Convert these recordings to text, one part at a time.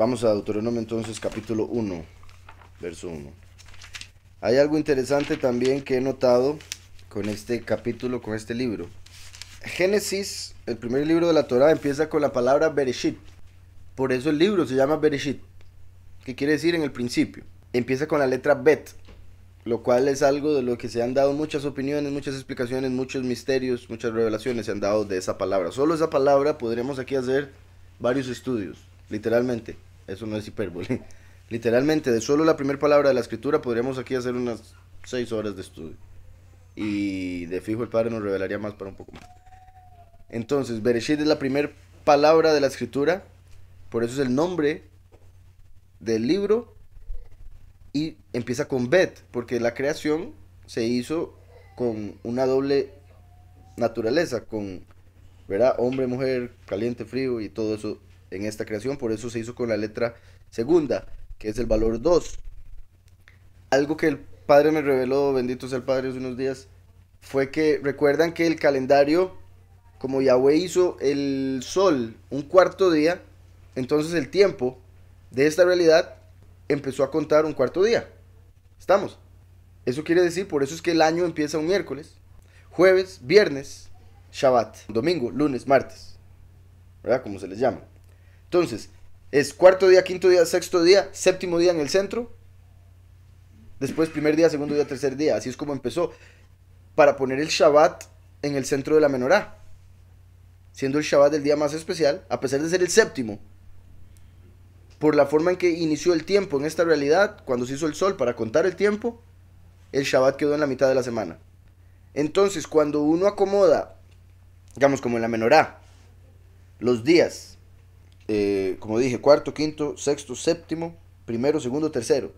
Vamos a Deuteronomio entonces capítulo 1, verso 1. Hay algo interesante también que he notado con este capítulo, con este libro. Génesis, el primer libro de la Torah, empieza con la palabra Bereshit. Por eso el libro se llama Bereshit, que quiere decir en el principio. Empieza con la letra Bet, lo cual es algo de lo que se han dado muchas opiniones, muchas explicaciones, muchos misterios, muchas revelaciones se han dado de esa palabra. Solo esa palabra podremos aquí hacer varios estudios, literalmente. Eso no es hipérbole. Literalmente, de solo la primera palabra de la escritura podríamos aquí hacer unas seis horas de estudio. Y de fijo el Padre nos revelaría más para un poco más. Entonces, Bereshit es la primera palabra de la escritura. Por eso es el nombre del libro. Y empieza con Bet, porque la creación se hizo con una doble naturaleza, con ¿verdad? hombre, mujer, caliente, frío y todo eso en esta creación, por eso se hizo con la letra segunda, que es el valor 2. Algo que el Padre me reveló, bendito sea el Padre, hace unos días, fue que recuerdan que el calendario, como Yahweh hizo el sol un cuarto día, entonces el tiempo de esta realidad empezó a contar un cuarto día. ¿Estamos? Eso quiere decir, por eso es que el año empieza un miércoles, jueves, viernes, Shabbat, domingo, lunes, martes, ¿verdad? Como se les llama. Entonces, es cuarto día, quinto día, sexto día, séptimo día en el centro. Después primer día, segundo día, tercer día. Así es como empezó. Para poner el Shabbat en el centro de la menorá. Siendo el Shabbat el día más especial, a pesar de ser el séptimo. Por la forma en que inició el tiempo en esta realidad, cuando se hizo el sol para contar el tiempo, el Shabbat quedó en la mitad de la semana. Entonces, cuando uno acomoda, digamos como en la menorá, los días eh, como dije, cuarto, quinto, sexto, séptimo, primero, segundo, tercero.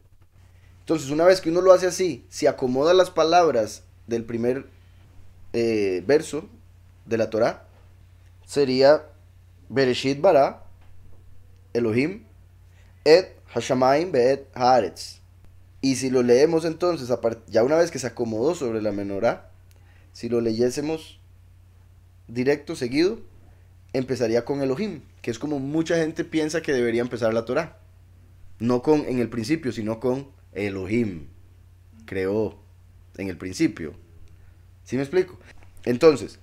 Entonces, una vez que uno lo hace así, si acomoda las palabras del primer eh, verso de la Torah, sería Bereshit bara Elohim et Hashamaim beet haaretz. Y si lo leemos entonces, ya una vez que se acomodó sobre la menorá, si lo leyésemos directo, seguido, empezaría con Elohim que es como mucha gente piensa que debería empezar la Torah. No con en el principio, sino con Elohim. Creó en el principio. ¿Sí me explico? Entonces,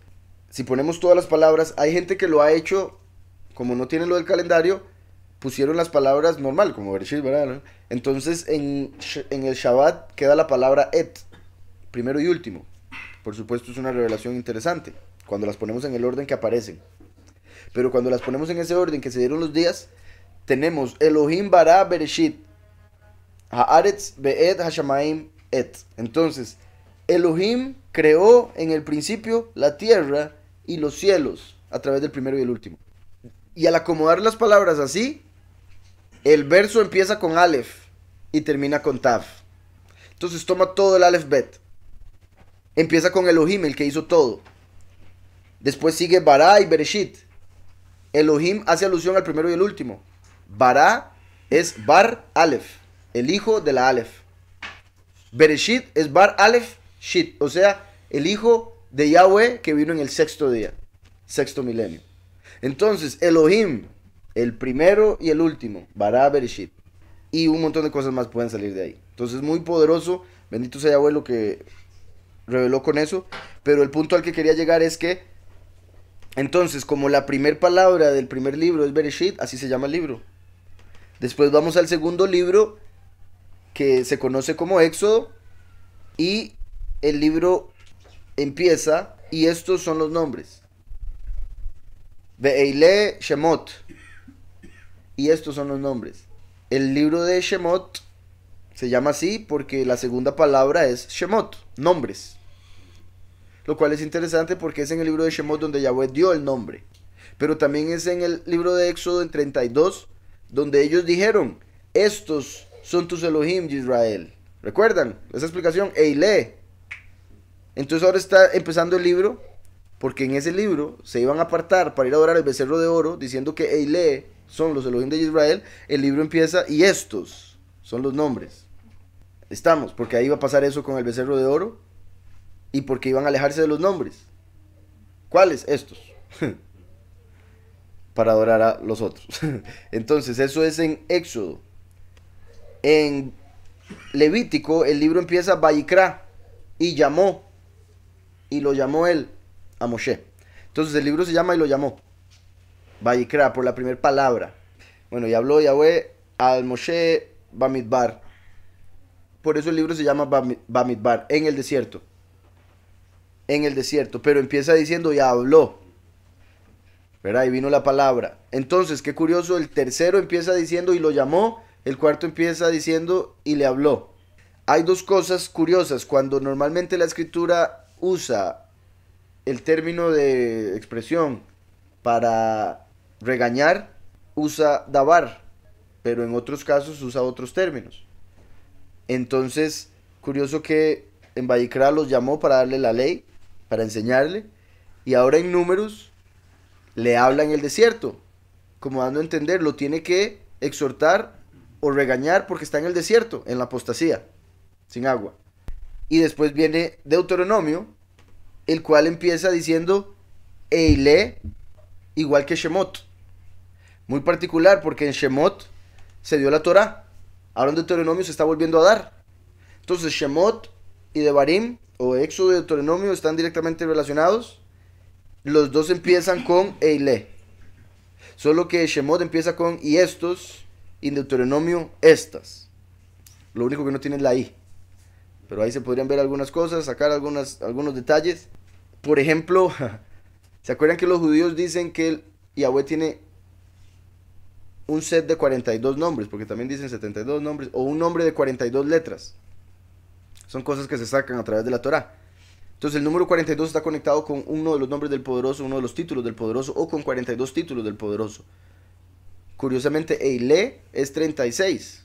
si ponemos todas las palabras, hay gente que lo ha hecho, como no tienen lo del calendario, pusieron las palabras normal, como Bereshit, ¿verdad? Entonces, en, en el Shabbat queda la palabra et, primero y último. Por supuesto, es una revelación interesante, cuando las ponemos en el orden que aparecen. Pero cuando las ponemos en ese orden que se dieron los días, tenemos Elohim bara bereshit, haaretz be'et hashamaim et. Entonces, Elohim creó en el principio la tierra y los cielos a través del primero y el último. Y al acomodar las palabras así, el verso empieza con Aleph y termina con Tav. Entonces toma todo el Aleph Bet. Empieza con Elohim, el que hizo todo. Después sigue Bara y Bereshit, Elohim hace alusión al primero y el último. Bará es Bar Aleph, el hijo de la Aleph. Bereshit es Bar Aleph Shit, o sea, el hijo de Yahweh que vino en el sexto día, sexto milenio. Entonces, Elohim, el primero y el último, Bará Bereshit. Y un montón de cosas más pueden salir de ahí. Entonces, muy poderoso. Bendito sea Yahweh lo que reveló con eso. Pero el punto al que quería llegar es que entonces, como la primera palabra del primer libro es Bereshit, así se llama el libro. Después vamos al segundo libro, que se conoce como Éxodo, y el libro empieza, y estos son los nombres. Beile Shemot. Y estos son los nombres. El libro de Shemot se llama así porque la segunda palabra es Shemot, nombres lo cual es interesante porque es en el libro de Shemot donde Yahweh dio el nombre. Pero también es en el libro de Éxodo en 32, donde ellos dijeron, estos son tus Elohim de Israel. ¿Recuerdan esa explicación? Eile. Entonces ahora está empezando el libro, porque en ese libro se iban a apartar para ir a adorar el becerro de oro, diciendo que Eile son los Elohim de Israel. El libro empieza y estos son los nombres. Estamos, porque ahí va a pasar eso con el becerro de oro y porque iban a alejarse de los nombres. ¿Cuáles? Estos. Para adorar a los otros. Entonces, eso es en Éxodo. En Levítico, el libro empieza Bayikra y llamó. Y lo llamó él a Moshe. Entonces, el libro se llama y lo llamó. Valikra por la primera palabra. Bueno, y habló Yahweh al Moshe Bamidbar. Por eso el libro se llama Bamidbar, en el desierto en el desierto, pero empieza diciendo y habló. Pero Y vino la palabra. Entonces, qué curioso, el tercero empieza diciendo y lo llamó, el cuarto empieza diciendo y le habló. Hay dos cosas curiosas. Cuando normalmente la escritura usa el término de expresión para regañar, usa dabar, pero en otros casos usa otros términos. Entonces, curioso que en Vallecra los llamó para darle la ley, para enseñarle. Y ahora en números le habla en el desierto, como dando a entender, lo tiene que exhortar o regañar porque está en el desierto, en la apostasía, sin agua. Y después viene Deuteronomio, el cual empieza diciendo Eile, igual que Shemot. Muy particular porque en Shemot se dio la Torah. Ahora en Deuteronomio se está volviendo a dar. Entonces Shemot y Devarim o Éxodo y Deuteronomio están directamente relacionados. Los dos empiezan con Eile. Solo que Shemot empieza con y estos y Deuteronomio estas. Lo único que no tiene es la I. Pero ahí se podrían ver algunas cosas, sacar algunas, algunos detalles. Por ejemplo, ¿se acuerdan que los judíos dicen que Yahweh tiene un set de 42 nombres? Porque también dicen 72 nombres o un nombre de 42 letras. Son cosas que se sacan a través de la Torah. Entonces el número 42 está conectado con uno de los nombres del poderoso, uno de los títulos del poderoso o con 42 títulos del poderoso. Curiosamente, Eile es 36.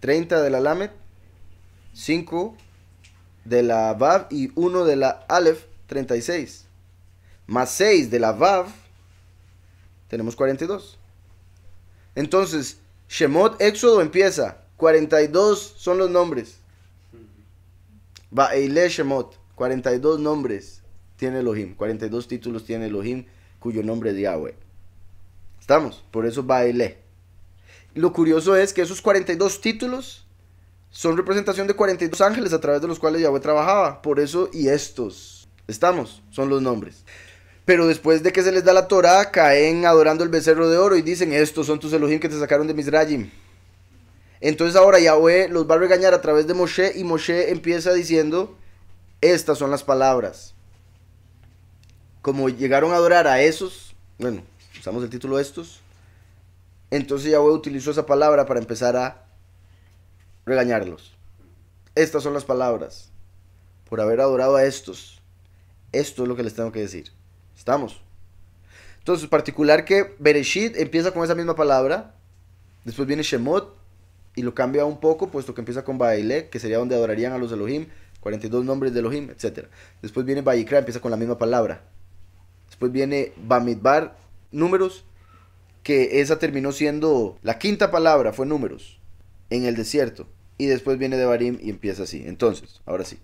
30 de la Lamet, 5 de la Vav y 1 de la Aleph, 36. Más 6 de la Vav, tenemos 42. Entonces, Shemot Éxodo empieza. 42 son los nombres cuarenta Shemot, 42 nombres tiene Elohim, 42 títulos tiene Elohim, cuyo nombre es Yahweh. ¿Estamos? Por eso baile Lo curioso es que esos 42 títulos son representación de 42 ángeles a través de los cuales Yahweh trabajaba. Por eso y estos. Estamos, son los nombres. Pero después de que se les da la Torah, caen adorando el becerro de oro y dicen, estos son tus Elohim que te sacaron de Misrayim. Entonces ahora Yahweh los va a regañar a través de Moshe y Moshe empieza diciendo, estas son las palabras. Como llegaron a adorar a esos, bueno, usamos el título estos, entonces Yahweh utilizó esa palabra para empezar a regañarlos. Estas son las palabras. Por haber adorado a estos. Esto es lo que les tengo que decir. ¿Estamos? Entonces, particular que Bereshit empieza con esa misma palabra. Después viene Shemot y lo cambia un poco, puesto que empieza con Baile, que sería donde adorarían a los Elohim, 42 nombres de Elohim, etc. Después viene Bayikra, empieza con la misma palabra. Después viene Bamidbar, números, que esa terminó siendo la quinta palabra, fue números, en el desierto. Y después viene Devarim y empieza así. Entonces, ahora sí.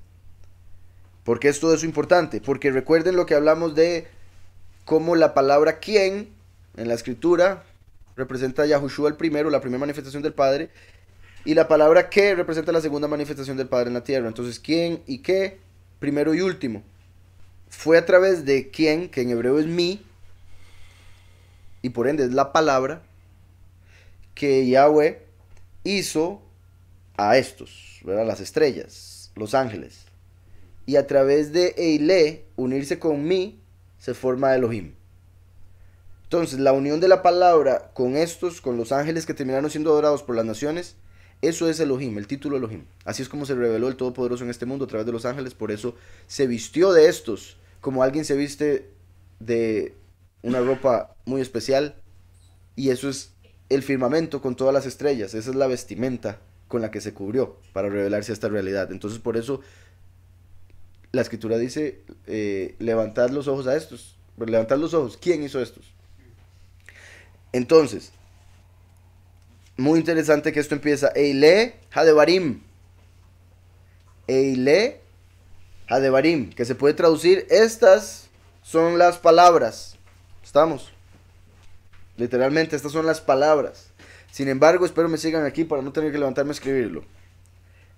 ¿Por qué es todo eso importante? Porque recuerden lo que hablamos de cómo la palabra quién en la escritura representa a Yahushua el primero, la primera manifestación del Padre, y la palabra que representa la segunda manifestación del Padre en la tierra. Entonces, ¿quién y qué? Primero y último. Fue a través de quién, que en hebreo es mi, y por ende es la palabra, que Yahweh hizo a estos, ¿verdad? Las estrellas, los ángeles. Y a través de Eile, unirse con mí, se forma Elohim. Entonces, la unión de la palabra con estos, con los ángeles que terminaron siendo adorados por las naciones, eso es Elohim, el título Elohim. Así es como se reveló el Todopoderoso en este mundo a través de los ángeles, por eso se vistió de estos, como alguien se viste de una ropa muy especial, y eso es el firmamento con todas las estrellas, esa es la vestimenta con la que se cubrió para revelarse esta realidad. Entonces por eso la escritura dice, eh, levantad los ojos a estos, levantad los ojos, ¿quién hizo estos? Entonces, muy interesante que esto empieza. Eile Hadebarim. Eile Hadebarim. Que se puede traducir. Estas son las palabras. ¿Estamos? Literalmente, estas son las palabras. Sin embargo, espero me sigan aquí para no tener que levantarme a escribirlo.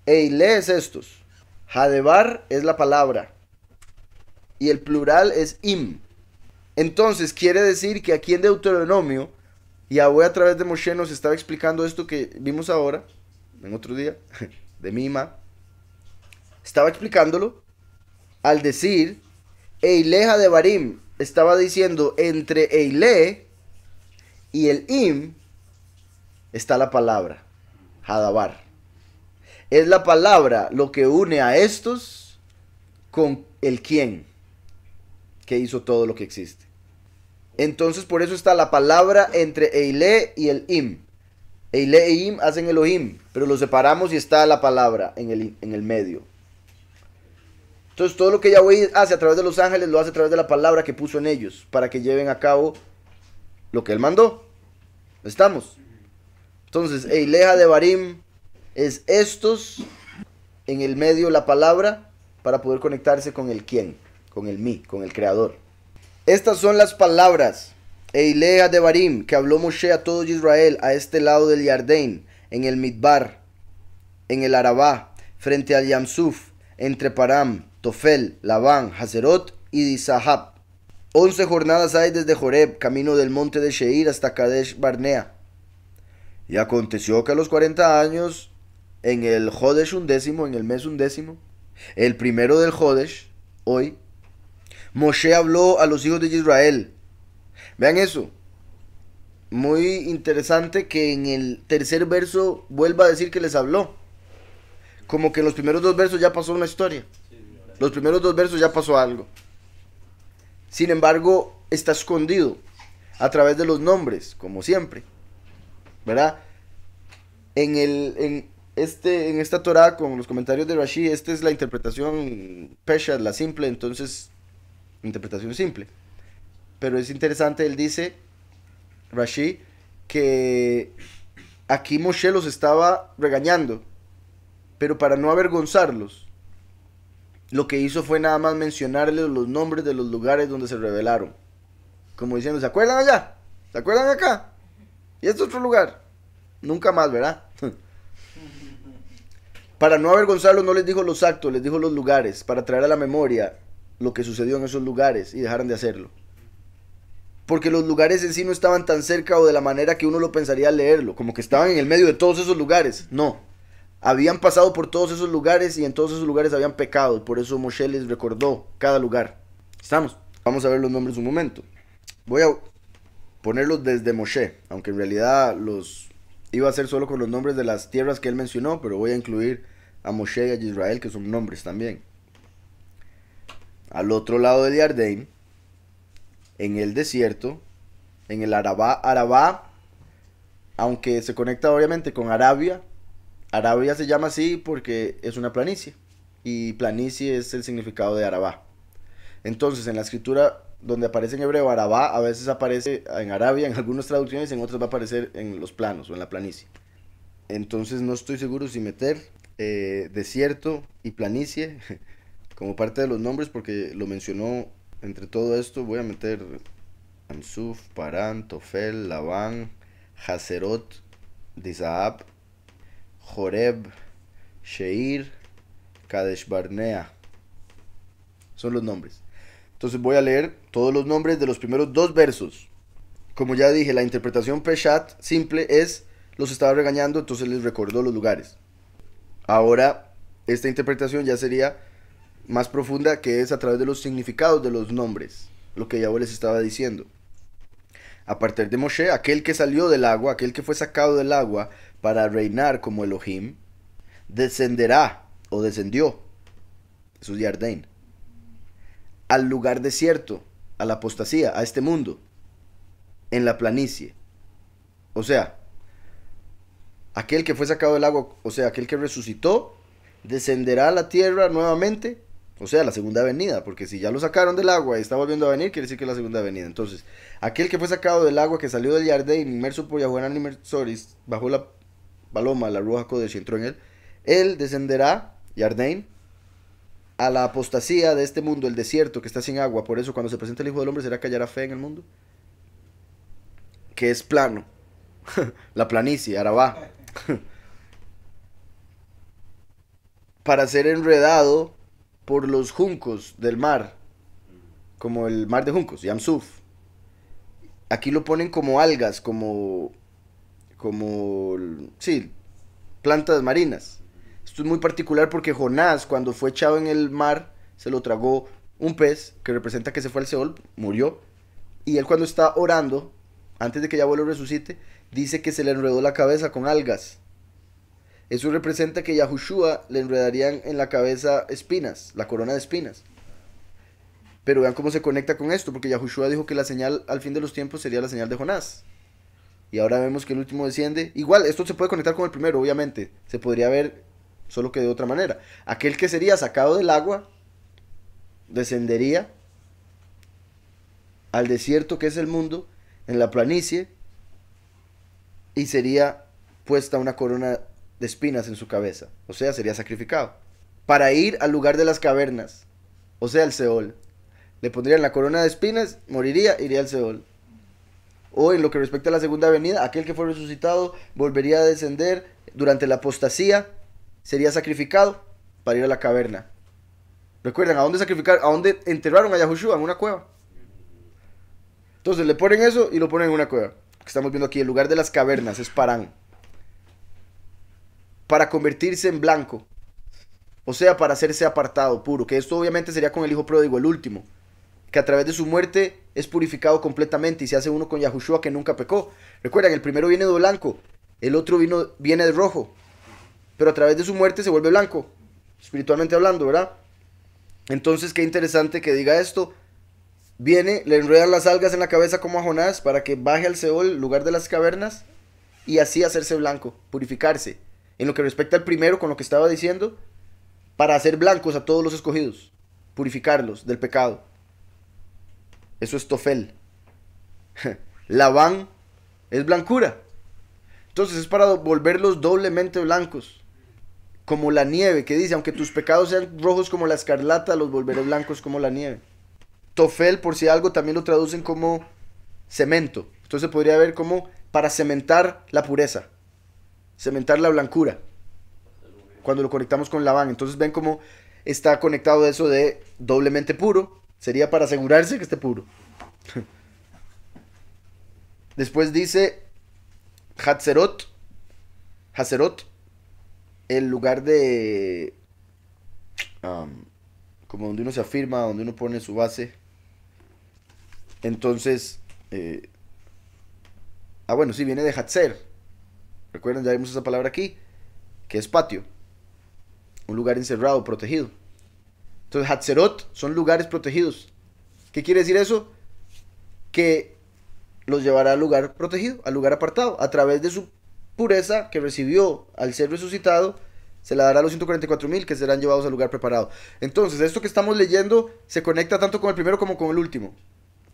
Eile es estos. Hadebar es la palabra. Y el plural es im. Entonces quiere decir que aquí en Deuteronomio Yahweh a través de Moshe nos estaba explicando esto que vimos ahora, en otro día, de Mima. Estaba explicándolo al decir Eileja de Barim. Estaba diciendo entre Eile y el Im está la palabra, Hadabar. Es la palabra lo que une a estos con el quien que hizo todo lo que existe. Entonces por eso está la palabra entre Eile y el Im. Eile e Im hacen el Elohim, pero lo separamos y está la palabra en el, en el medio. Entonces todo lo que Yahweh hace a través de los ángeles lo hace a través de la palabra que puso en ellos para que lleven a cabo lo que él mandó. ¿Estamos? Entonces, Eileja de Barim es estos en el medio la palabra para poder conectarse con el quién, con el mí, con el creador. Estas son las palabras, Eilea de Barim, que habló Moshe a todo Israel a este lado del Yardén, en el Midbar, en el Arabá, frente al Yamsuf, entre Param, Tofel, Labán, Hazerot y Dizahab. Once jornadas hay desde Joreb, camino del monte de Sheir hasta Kadesh Barnea. Y aconteció que a los 40 años, en el Jodesh undécimo, en el mes undécimo, el primero del Jodesh, hoy, Moshe habló a los hijos de Israel. Vean eso. Muy interesante que en el tercer verso vuelva a decir que les habló. Como que en los primeros dos versos ya pasó una historia. Los primeros dos versos ya pasó algo. Sin embargo, está escondido a través de los nombres, como siempre. ¿Verdad? En, el, este, en esta Torah, con los comentarios de Rashi, esta es la interpretación pesha, la simple, entonces Interpretación simple. Pero es interesante, él dice, Rashi, que aquí Moshe los estaba regañando, pero para no avergonzarlos, lo que hizo fue nada más mencionarles los nombres de los lugares donde se revelaron... Como diciendo, ¿se acuerdan allá? ¿Se acuerdan acá? Y este otro lugar. Nunca más, ¿verdad? para no avergonzarlos no les dijo los actos, les dijo los lugares, para traer a la memoria lo que sucedió en esos lugares y dejaran de hacerlo. Porque los lugares en sí no estaban tan cerca o de la manera que uno lo pensaría al leerlo, como que estaban en el medio de todos esos lugares. No, habían pasado por todos esos lugares y en todos esos lugares habían pecado. Por eso Moshe les recordó cada lugar. ¿Estamos? Vamos a ver los nombres un momento. Voy a ponerlos desde Moshe, aunque en realidad los iba a hacer solo con los nombres de las tierras que él mencionó, pero voy a incluir a Moshe y a Israel, que son nombres también al otro lado del Yardén, en el desierto, en el Arabá. Arabá, aunque se conecta obviamente con Arabia, Arabia se llama así porque es una planicie. Y planicie es el significado de Arabá. Entonces, en la escritura donde aparece en hebreo Arabá, a veces aparece en Arabia, en algunas traducciones, en otras va a aparecer en los planos o en la planicie. Entonces, no estoy seguro si meter eh, desierto y planicie como parte de los nombres, porque lo mencionó entre todo esto, voy a meter Ansuf, Parán, Tofel, Labán, Hazerot, Dizaab, Joreb, Sheir, Kadesh Barnea. Son los nombres. Entonces voy a leer todos los nombres de los primeros dos versos. Como ya dije, la interpretación Peshat simple es los estaba regañando, entonces les recordó los lugares. Ahora, esta interpretación ya sería más profunda que es a través de los significados de los nombres, lo que Yahweh les estaba diciendo. A partir de Moshe, aquel que salió del agua, aquel que fue sacado del agua para reinar como Elohim, descenderá o descendió, su es al lugar desierto, a la apostasía, a este mundo, en la planicie. O sea, aquel que fue sacado del agua, o sea, aquel que resucitó, descenderá a la tierra nuevamente o sea, la segunda avenida, porque si ya lo sacaron del agua y está volviendo a venir, quiere decir que es la segunda avenida. Entonces, aquel que fue sacado del agua, que salió del Yardein, inmerso por y Inmersoris, bajo la paloma, la Ruja y entró en él, él descenderá, Yardain, a la apostasía de este mundo, el desierto que está sin agua. Por eso, cuando se presenta el Hijo del Hombre, será que hallará fe en el mundo, que es plano, la planicie, Arabá, para ser enredado por los juncos del mar, como el mar de juncos, Yamsuf. Aquí lo ponen como algas, como, como, sí, plantas marinas. Esto es muy particular porque Jonás, cuando fue echado en el mar, se lo tragó un pez que representa que se fue al Seol, murió. Y él cuando está orando, antes de que Yahweh lo resucite, dice que se le enredó la cabeza con algas. Eso representa que Yahushua le enredarían en la cabeza espinas, la corona de espinas. Pero vean cómo se conecta con esto, porque Yahushua dijo que la señal al fin de los tiempos sería la señal de Jonás. Y ahora vemos que el último desciende. Igual, esto se puede conectar con el primero, obviamente. Se podría ver, solo que de otra manera. Aquel que sería sacado del agua, descendería al desierto que es el mundo, en la planicie, y sería puesta una corona de espinas en su cabeza, o sea, sería sacrificado. Para ir al lugar de las cavernas, o sea, al Seol, le pondrían la corona de espinas, moriría, iría al Seol. O en lo que respecta a la segunda avenida aquel que fue resucitado volvería a descender durante la apostasía, sería sacrificado para ir a la caverna. recuerdan ¿a dónde sacrificar? ¿A dónde enterraron a Yahushua? En una cueva. Entonces le ponen eso y lo ponen en una cueva. estamos viendo aquí, el lugar de las cavernas es Parán para convertirse en blanco. O sea, para hacerse apartado, puro. Que esto obviamente sería con el hijo pródigo, el último. Que a través de su muerte es purificado completamente y se hace uno con Yahushua que nunca pecó. recuerden el primero viene de blanco, el otro viene de rojo. Pero a través de su muerte se vuelve blanco, espiritualmente hablando, ¿verdad? Entonces, qué interesante que diga esto. Viene, le enredan las algas en la cabeza como a Jonás para que baje al Seol, lugar de las cavernas, y así hacerse blanco, purificarse en lo que respecta al primero, con lo que estaba diciendo, para hacer blancos a todos los escogidos, purificarlos del pecado. Eso es Tofel. Labán es blancura. Entonces es para volverlos doblemente blancos, como la nieve, que dice, aunque tus pecados sean rojos como la escarlata, los volveré blancos como la nieve. Tofel, por si algo, también lo traducen como cemento. Entonces podría ver como para cementar la pureza cementar la blancura cuando lo conectamos con la van Entonces ven cómo está conectado eso de doblemente puro. Sería para asegurarse que esté puro. Después dice Hatzerot, Hatzerot, el lugar de... Um, como donde uno se afirma, donde uno pone su base. Entonces... Eh, ah, bueno, sí, viene de Hatzer, Recuerden, ya vimos esa palabra aquí, que es patio. Un lugar encerrado, protegido. Entonces, Hatzerot son lugares protegidos. ¿Qué quiere decir eso? Que los llevará al lugar protegido, al lugar apartado, a través de su pureza que recibió al ser resucitado, se la dará a los 144 mil que serán llevados al lugar preparado. Entonces, esto que estamos leyendo se conecta tanto con el primero como con el último.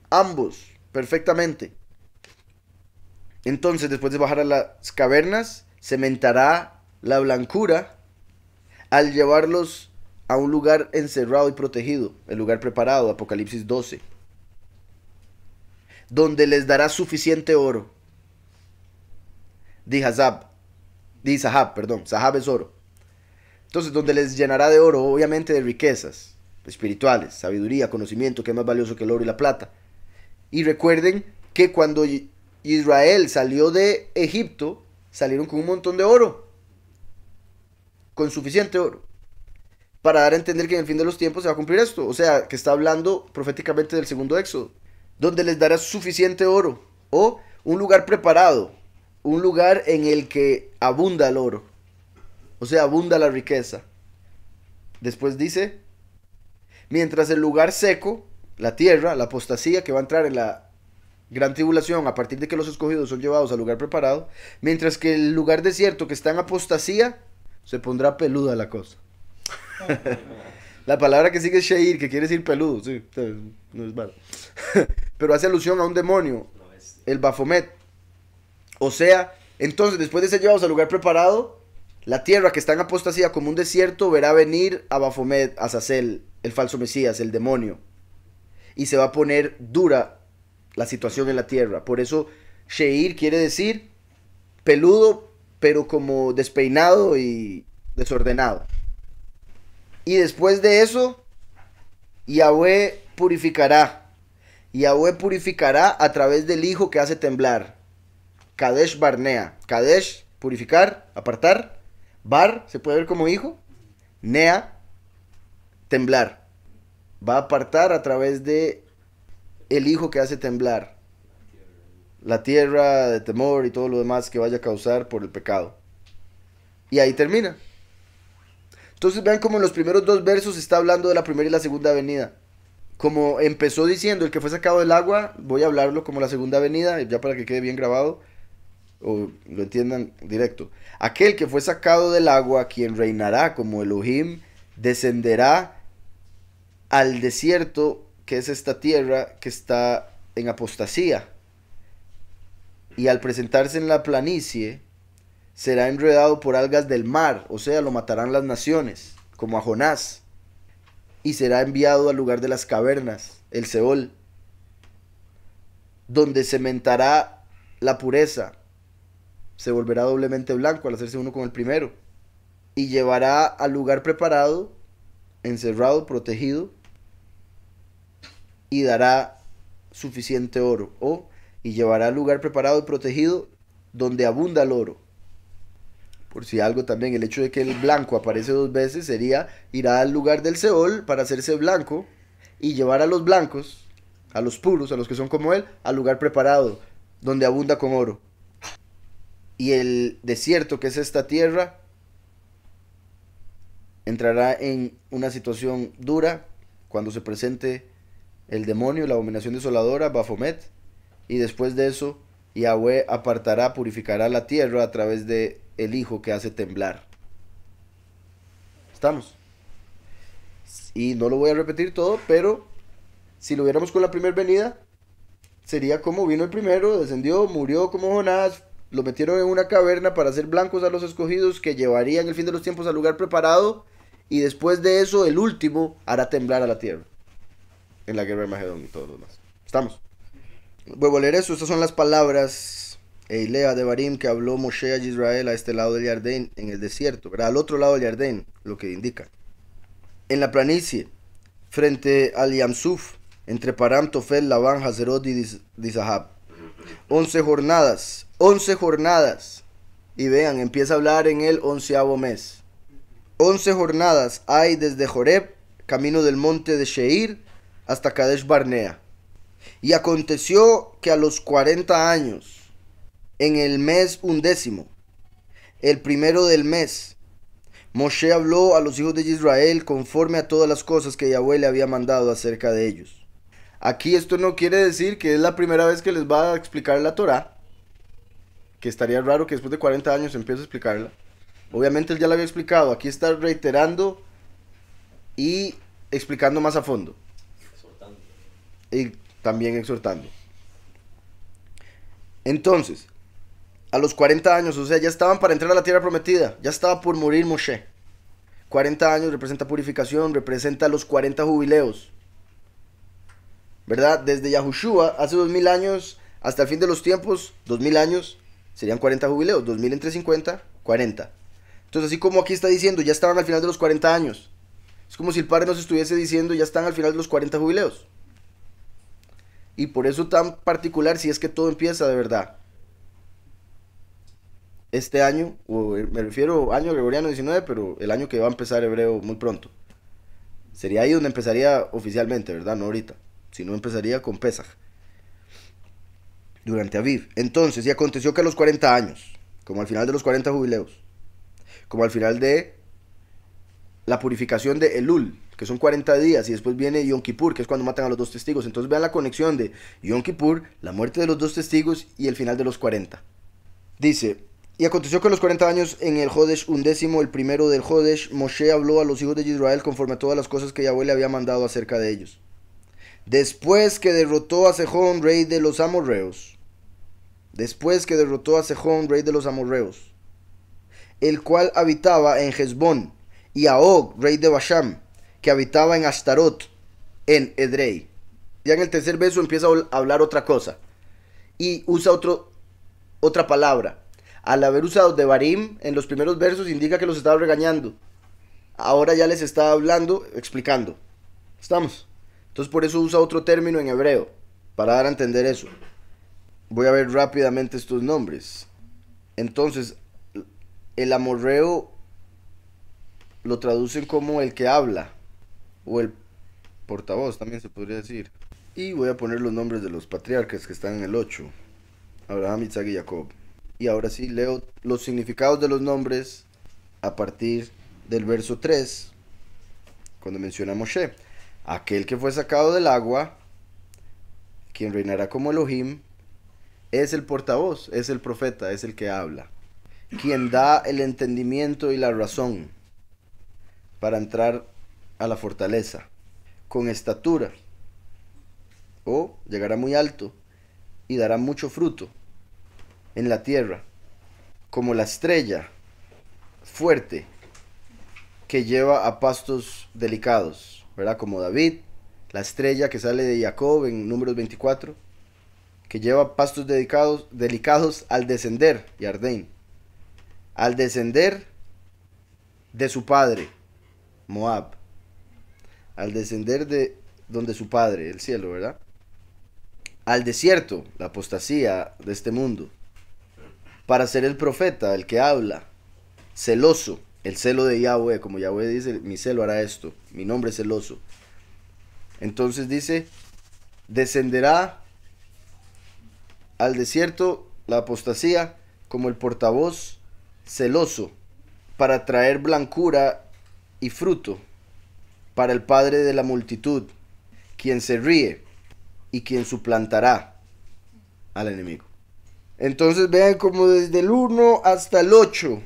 Ambos, perfectamente. Entonces, después de bajar a las cavernas, cementará la blancura al llevarlos a un lugar encerrado y protegido, el lugar preparado, Apocalipsis 12, donde les dará suficiente oro. Di Hazab, di Sahab, perdón, Sahab es oro. Entonces, donde les llenará de oro, obviamente de riquezas espirituales, sabiduría, conocimiento, que es más valioso que el oro y la plata. Y recuerden que cuando Israel salió de Egipto, salieron con un montón de oro, con suficiente oro, para dar a entender que en el fin de los tiempos se va a cumplir esto. O sea, que está hablando proféticamente del segundo éxodo, donde les dará suficiente oro, o un lugar preparado, un lugar en el que abunda el oro, o sea, abunda la riqueza. Después dice, mientras el lugar seco, la tierra, la apostasía que va a entrar en la gran tribulación a partir de que los escogidos son llevados al lugar preparado, mientras que el lugar desierto que está en apostasía se pondrá peluda la cosa. la palabra que sigue es Sheir, que quiere decir peludo, sí, no es malo. Pero hace alusión a un demonio, el Bafomet. O sea, entonces después de ser llevados al lugar preparado, la tierra que está en apostasía como un desierto verá venir a Bafomet, a Sazel, el falso Mesías, el demonio. Y se va a poner dura la situación en la tierra. Por eso Sheir quiere decir peludo, pero como despeinado y desordenado. Y después de eso, Yahweh purificará. Yahweh purificará a través del hijo que hace temblar. Kadesh Barnea. Kadesh, purificar, apartar. Bar, se puede ver como hijo. Nea, temblar. Va a apartar a través de el hijo que hace temblar la tierra de temor y todo lo demás que vaya a causar por el pecado. Y ahí termina. Entonces vean cómo en los primeros dos versos está hablando de la primera y la segunda venida. Como empezó diciendo, el que fue sacado del agua, voy a hablarlo como la segunda venida, ya para que quede bien grabado, o lo entiendan directo. Aquel que fue sacado del agua, quien reinará como Elohim, descenderá al desierto que es esta tierra que está en apostasía. Y al presentarse en la planicie, será enredado por algas del mar, o sea, lo matarán las naciones, como a Jonás, y será enviado al lugar de las cavernas, el Seol, donde cementará la pureza, se volverá doblemente blanco al hacerse uno con el primero, y llevará al lugar preparado, encerrado, protegido, y dará suficiente oro. O, y llevará al lugar preparado y protegido donde abunda el oro. Por si algo también, el hecho de que el blanco aparece dos veces sería irá al lugar del Seol para hacerse blanco y llevar a los blancos, a los puros, a los que son como él, al lugar preparado, donde abunda con oro. Y el desierto que es esta tierra entrará en una situación dura cuando se presente el demonio, la abominación desoladora, Baphomet y después de eso Yahweh apartará, purificará la tierra a través de el hijo que hace temblar. ¿Estamos? Y no lo voy a repetir todo, pero si lo viéramos con la primera venida, sería como vino el primero, descendió, murió como Jonás, lo metieron en una caverna para hacer blancos a los escogidos que llevarían el fin de los tiempos al lugar preparado, y después de eso el último hará temblar a la tierra en la guerra de Magedón y todo lo demás. ¿Estamos? Vuelvo a leer eso. Estas son las palabras Eilea eh, de Barim que habló Moshe a Israel a este lado del Jardín, en el desierto, Al otro lado del Jardín, lo que indica. En la planicie, frente al Yamsuf, entre Param, Tofel, Labán, Hazerot y Dizahab. Once jornadas, once jornadas. Y vean, empieza a hablar en el onceavo mes. Once jornadas hay desde Joreb, camino del monte de Sheir, hasta Kadesh Barnea. Y aconteció que a los 40 años, en el mes undécimo, el primero del mes, Moshe habló a los hijos de Israel conforme a todas las cosas que Yahweh le había mandado acerca de ellos. Aquí esto no quiere decir que es la primera vez que les va a explicar la Torah, que estaría raro que después de 40 años empiece a explicarla. Obviamente él ya la había explicado, aquí está reiterando y explicando más a fondo y también exhortando. Entonces, a los 40 años, o sea, ya estaban para entrar a la tierra prometida, ya estaba por morir Moshe. 40 años representa purificación, representa los 40 jubileos. ¿Verdad? Desde Yahushua, hace 2000 años, hasta el fin de los tiempos, 2000 años, serían 40 jubileos, 2000 entre 50, 40. Entonces, así como aquí está diciendo, ya estaban al final de los 40 años. Es como si el padre nos estuviese diciendo, ya están al final de los 40 jubileos. Y por eso tan particular si es que todo empieza de verdad. Este año, o eh, me refiero año gregoriano 19, pero el año que va a empezar hebreo muy pronto. Sería ahí donde empezaría oficialmente, ¿verdad? No ahorita, sino empezaría con Pesaj. Durante Aviv. Entonces, y aconteció que a los 40 años, como al final de los 40 jubileos, como al final de la purificación de Elul, que son 40 días, y después viene Yom Kippur, que es cuando matan a los dos testigos. Entonces vean la conexión de Yom Kippur, la muerte de los dos testigos y el final de los 40. Dice, y aconteció que los 40 años en el Hodesh undécimo, el primero del Hodesh, Moshe habló a los hijos de Israel conforme a todas las cosas que Yahweh le había mandado acerca de ellos. Después que derrotó a Sejón, rey de los amorreos. Después que derrotó a Sejón, rey de los amorreos. El cual habitaba en Hezbón y a rey de Basham, que habitaba en Astarot en Edrei. Ya en el tercer verso empieza a hablar otra cosa y usa otro, otra palabra. Al haber usado Devarim en los primeros versos indica que los estaba regañando. Ahora ya les está hablando, explicando. ¿Estamos? Entonces por eso usa otro término en hebreo, para dar a entender eso. Voy a ver rápidamente estos nombres. Entonces, el amorreo lo traducen como el que habla o el portavoz también se podría decir. Y voy a poner los nombres de los patriarcas que están en el 8. Abraham, Isaac y Jacob. Y ahora sí leo los significados de los nombres a partir del verso 3, cuando menciona Moshe. Aquel que fue sacado del agua, quien reinará como Elohim, es el portavoz, es el profeta, es el que habla. Quien da el entendimiento y la razón para entrar a la fortaleza, con estatura, o llegará muy alto y dará mucho fruto en la tierra, como la estrella fuerte que lleva a pastos delicados, ¿verdad? Como David, la estrella que sale de Jacob en números 24, que lleva pastos delicados al descender, Yardén, al descender de su padre, Moab, al descender de donde su padre, el cielo, ¿verdad? Al desierto, la apostasía de este mundo, para ser el profeta, el que habla, celoso, el celo de Yahweh, como Yahweh dice, mi celo hará esto, mi nombre es celoso. Entonces dice, descenderá al desierto la apostasía como el portavoz celoso para traer blancura y fruto para el Padre de la multitud, quien se ríe y quien suplantará al enemigo. Entonces vean como desde el 1 hasta el 8,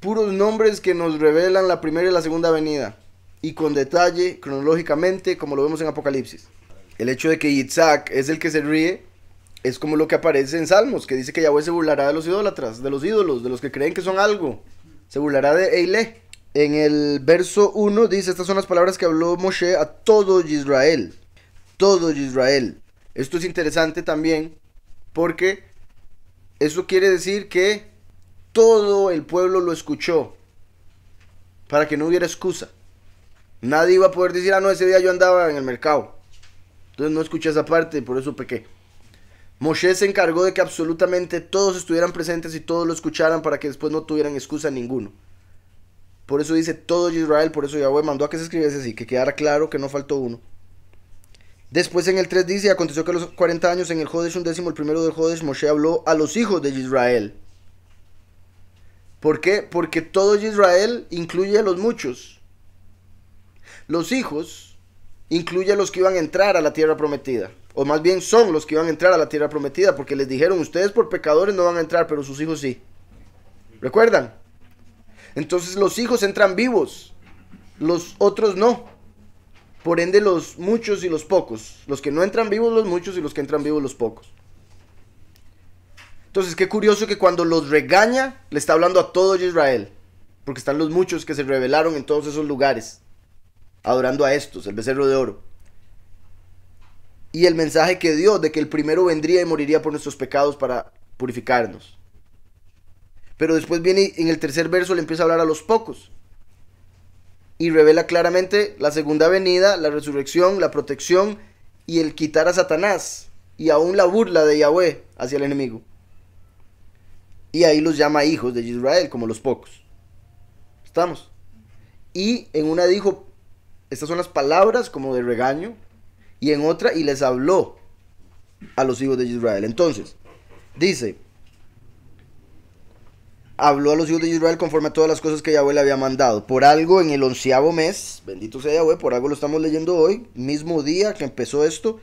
puros nombres que nos revelan la primera y la segunda venida, y con detalle, cronológicamente, como lo vemos en Apocalipsis. El hecho de que Isaac es el que se ríe es como lo que aparece en Salmos, que dice que Yahweh se burlará de los idólatras, de los ídolos, de los que creen que son algo. Se burlará de Eileh. En el verso 1 dice, estas son las palabras que habló Moshe a todo Israel. Todo Israel. Esto es interesante también porque eso quiere decir que todo el pueblo lo escuchó para que no hubiera excusa. Nadie iba a poder decir, ah, no, ese día yo andaba en el mercado. Entonces no escuché esa parte y por eso pequé. Moshe se encargó de que absolutamente todos estuvieran presentes y todos lo escucharan para que después no tuvieran excusa ninguno. Por eso dice todo Israel, por eso Yahweh mandó a que se escribiese así, que quedara claro que no faltó uno. Después en el 3 dice, aconteció que a los 40 años en el Jodesh 11 el primero del Jodesh, Moshe habló a los hijos de Israel. ¿Por qué? Porque todo Israel incluye a los muchos. Los hijos incluye a los que iban a entrar a la tierra prometida. O más bien son los que iban a entrar a la tierra prometida, porque les dijeron, ustedes por pecadores no van a entrar, pero sus hijos sí. ¿Recuerdan? Entonces los hijos entran vivos, los otros no. Por ende los muchos y los pocos. Los que no entran vivos los muchos y los que entran vivos los pocos. Entonces qué curioso que cuando los regaña le está hablando a todo Israel. Porque están los muchos que se rebelaron en todos esos lugares. Adorando a estos, el becerro de oro. Y el mensaje que dio de que el primero vendría y moriría por nuestros pecados para purificarnos. Pero después viene en el tercer verso le empieza a hablar a los pocos. Y revela claramente la segunda venida, la resurrección, la protección y el quitar a Satanás y aún la burla de Yahweh hacia el enemigo. Y ahí los llama hijos de Israel, como los pocos. ¿Estamos? Y en una dijo, estas son las palabras como de regaño, y en otra, y les habló a los hijos de Israel. Entonces, dice, habló a los hijos de Israel conforme a todas las cosas que Yahweh le había mandado. Por algo en el onceavo mes, bendito sea Yahweh, por algo lo estamos leyendo hoy, mismo día que empezó esto,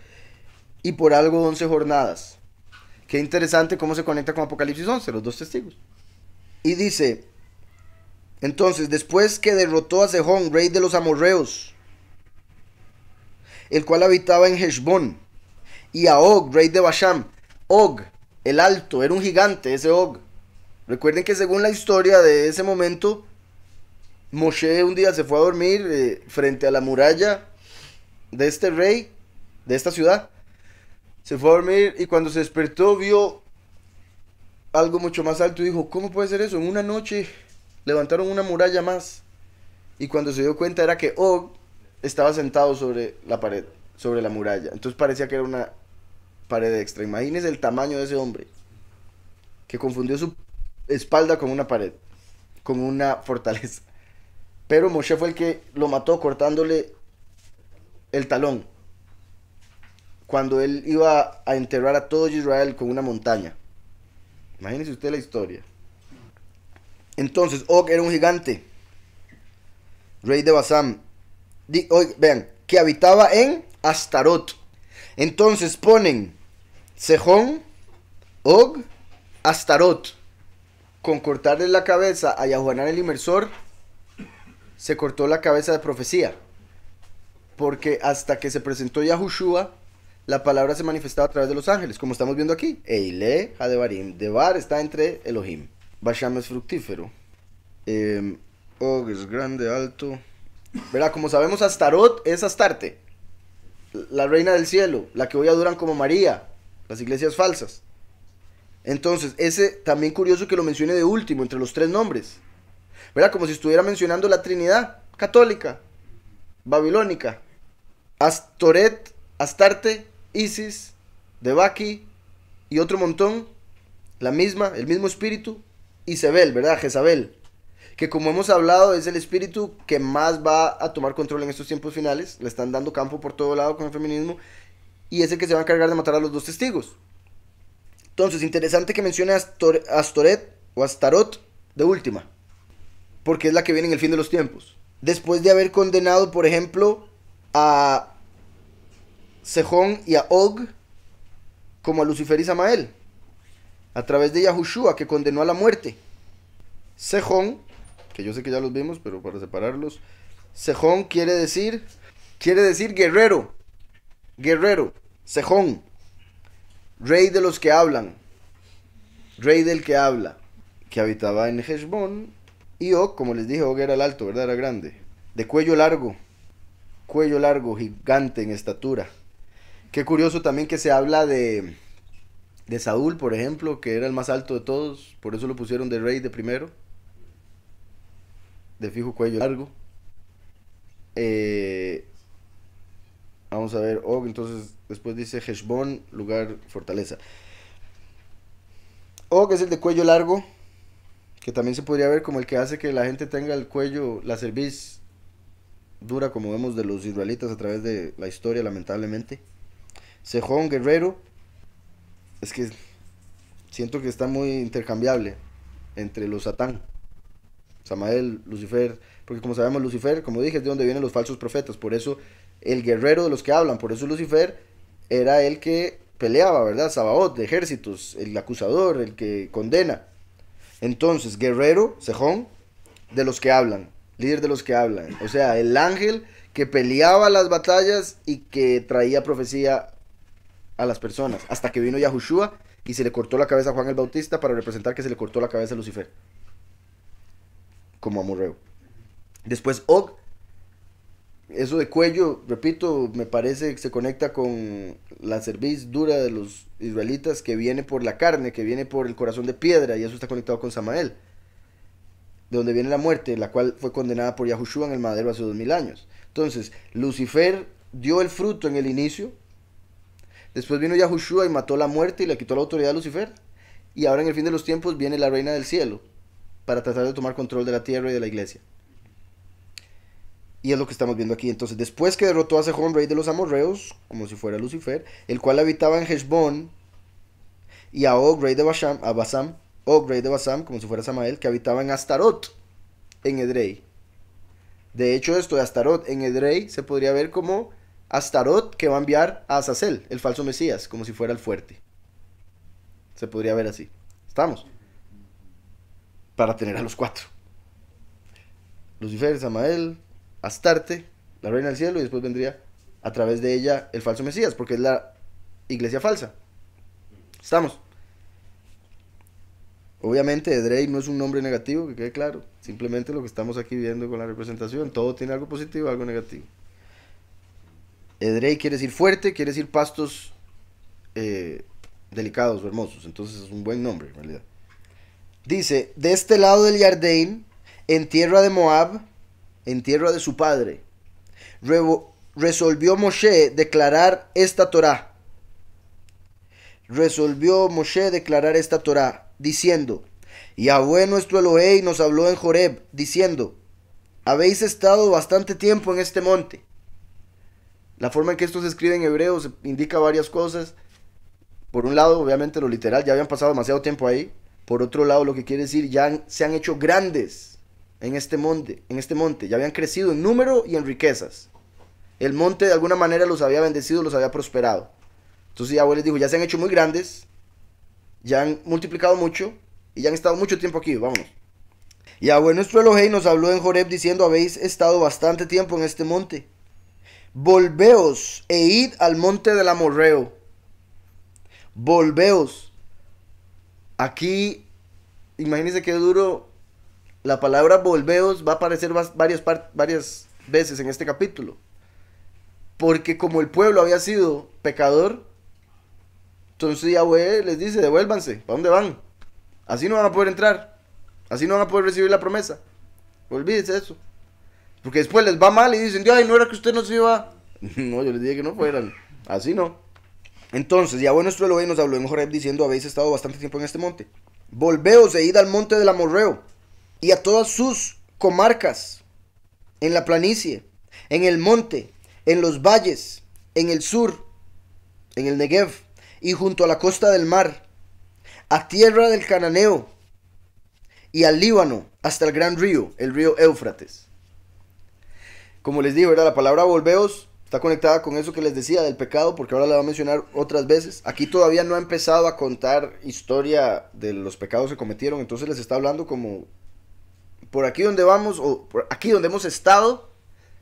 y por algo once jornadas. Qué interesante cómo se conecta con Apocalipsis 11, los dos testigos. Y dice, entonces, después que derrotó a Sejón, rey de los amorreos, el cual habitaba en Heshbon, y a Og, rey de Basham, Og, el alto, era un gigante ese Og, Recuerden que según la historia de ese momento, Moshe un día se fue a dormir eh, frente a la muralla de este rey, de esta ciudad. Se fue a dormir y cuando se despertó vio algo mucho más alto y dijo, ¿cómo puede ser eso? En una noche levantaron una muralla más. Y cuando se dio cuenta era que Og estaba sentado sobre la pared, sobre la muralla. Entonces parecía que era una pared extra. Imagínense el tamaño de ese hombre que confundió su espalda con una pared, con una fortaleza. Pero Moshe fue el que lo mató cortándole el talón cuando él iba a enterrar a todo Israel con una montaña. Imagínense usted la historia. Entonces, Og era un gigante, rey de Basán. Di, vean, que habitaba en Astarot. Entonces ponen Sejón, Og, Astarot con cortarle la cabeza a Yahuanán el Inmersor, se cortó la cabeza de profecía. Porque hasta que se presentó Yahushua, la palabra se manifestaba a través de los ángeles, como estamos viendo aquí. Eile Hadebarim. Debar está entre Elohim. Basham es fructífero. Eh, Og es grande, alto. Verá, como sabemos, Astarot es Astarte. La reina del cielo, la que hoy adoran como María. Las iglesias falsas. Entonces, ese también curioso que lo mencione de último, entre los tres nombres. ¿Verdad? Como si estuviera mencionando la Trinidad católica, babilónica, Astoret, Astarte, Isis, Debaki y otro montón, la misma, el mismo espíritu, Isabel, ¿verdad? Jezabel, que como hemos hablado es el espíritu que más va a tomar control en estos tiempos finales, le están dando campo por todo lado con el feminismo y es el que se va a encargar de matar a los dos testigos. Entonces, interesante que mencione a Astoret o Astarot de última, porque es la que viene en el fin de los tiempos. Después de haber condenado, por ejemplo, a Sejón y a Og como a Lucifer y Samael, a través de Yahushua, que condenó a la muerte. Sejón, que yo sé que ya los vimos, pero para separarlos, Sejón quiere decir, quiere decir guerrero, guerrero, Sejón rey de los que hablan, rey del que habla, que habitaba en Heshbon, y Og, oh, como les dije, Og oh, era el alto, ¿verdad? Era grande, de cuello largo, cuello largo, gigante en estatura. Qué curioso también que se habla de, de Saúl, por ejemplo, que era el más alto de todos, por eso lo pusieron de rey de primero, de fijo cuello largo. Eh, Vamos a ver, Og, entonces después dice Heshbon, lugar, fortaleza. Og es el de cuello largo, que también se podría ver como el que hace que la gente tenga el cuello, la cerviz dura, como vemos de los israelitas a través de la historia, lamentablemente. Sejón, guerrero, es que siento que está muy intercambiable entre los Satán, Samael, Lucifer, porque como sabemos, Lucifer, como dije, es de donde vienen los falsos profetas, por eso el guerrero de los que hablan. Por eso Lucifer era el que peleaba, ¿verdad? Sabaoth de ejércitos, el acusador, el que condena. Entonces, guerrero, Sejón, de los que hablan, líder de los que hablan. O sea, el ángel que peleaba las batallas y que traía profecía a las personas. Hasta que vino Yahushua y se le cortó la cabeza a Juan el Bautista para representar que se le cortó la cabeza a Lucifer. Como amorreo. Después Og, eso de cuello, repito, me parece que se conecta con la cerviz dura de los israelitas que viene por la carne, que viene por el corazón de piedra, y eso está conectado con Samael, de donde viene la muerte, la cual fue condenada por Yahushua en el madero hace dos mil años. Entonces, Lucifer dio el fruto en el inicio, después vino Yahushua y mató la muerte y le quitó la autoridad a Lucifer, y ahora en el fin de los tiempos viene la reina del cielo para tratar de tomar control de la tierra y de la iglesia. Y es lo que estamos viendo aquí. Entonces, después que derrotó a Sejón, rey de los amorreos, como si fuera Lucifer, el cual habitaba en Heshbon, y a Og, de Basham, a Basam, de Basam, como si fuera Samael, que habitaba en Astarot, en Edrei. De hecho, esto de Astaroth en Edrei se podría ver como Astaroth que va a enviar a Azazel, el falso Mesías, como si fuera el fuerte. Se podría ver así. ¿Estamos? Para tener a los cuatro. Lucifer, Samael, Astarte, la reina del cielo, y después vendría a través de ella el falso Mesías, porque es la iglesia falsa. ¿Estamos? Obviamente, Edrei no es un nombre negativo, que quede claro. Simplemente lo que estamos aquí viendo con la representación, todo tiene algo positivo, algo negativo. Edrei quiere decir fuerte, quiere decir pastos eh, delicados hermosos. Entonces es un buen nombre en realidad. Dice, de este lado del Yardén, en tierra de Moab, en tierra de su padre. resolvió Moshe declarar esta Torá. Resolvió Moshe declarar esta Torá, diciendo, Yahweh nuestro Elohei nos habló en Joreb, diciendo, habéis estado bastante tiempo en este monte. La forma en que esto se escribe en hebreo indica varias cosas. Por un lado, obviamente lo literal, ya habían pasado demasiado tiempo ahí. Por otro lado, lo que quiere decir, ya se han hecho grandes en este monte, en este monte. Ya habían crecido en número y en riquezas. El monte de alguna manera los había bendecido, los había prosperado. Entonces Yahweh les dijo, ya se han hecho muy grandes, ya han multiplicado mucho y ya han estado mucho tiempo aquí, vámonos. Yahweh nuestro Elohei nos habló en Joreb diciendo, habéis estado bastante tiempo en este monte. Volveos e id al monte del Amorreo. Volveos. Aquí, imagínense qué duro la palabra volveos va a aparecer varias, veces en este capítulo. Porque como el pueblo había sido pecador, entonces Yahweh les dice, devuélvanse, ¿para dónde van? Así no van a poder entrar, así no van a poder recibir la promesa. Olvídense eso. Porque después les va mal y dicen, ay, no era que usted no se iba. no, yo les dije que no fueran. Así no. Entonces, Yahweh nuestro Elohim nos habló en Joreb diciendo, habéis estado bastante tiempo en este monte. Volveos e id al monte del Amorreo, y a todas sus comarcas, en la planicie, en el monte, en los valles, en el sur, en el Negev y junto a la costa del mar, a tierra del Cananeo y al Líbano hasta el gran río, el río Éufrates. Como les digo, era La palabra volveos está conectada con eso que les decía del pecado, porque ahora la va a mencionar otras veces. Aquí todavía no ha empezado a contar historia de los pecados que cometieron, entonces les está hablando como por aquí donde vamos o por aquí donde hemos estado,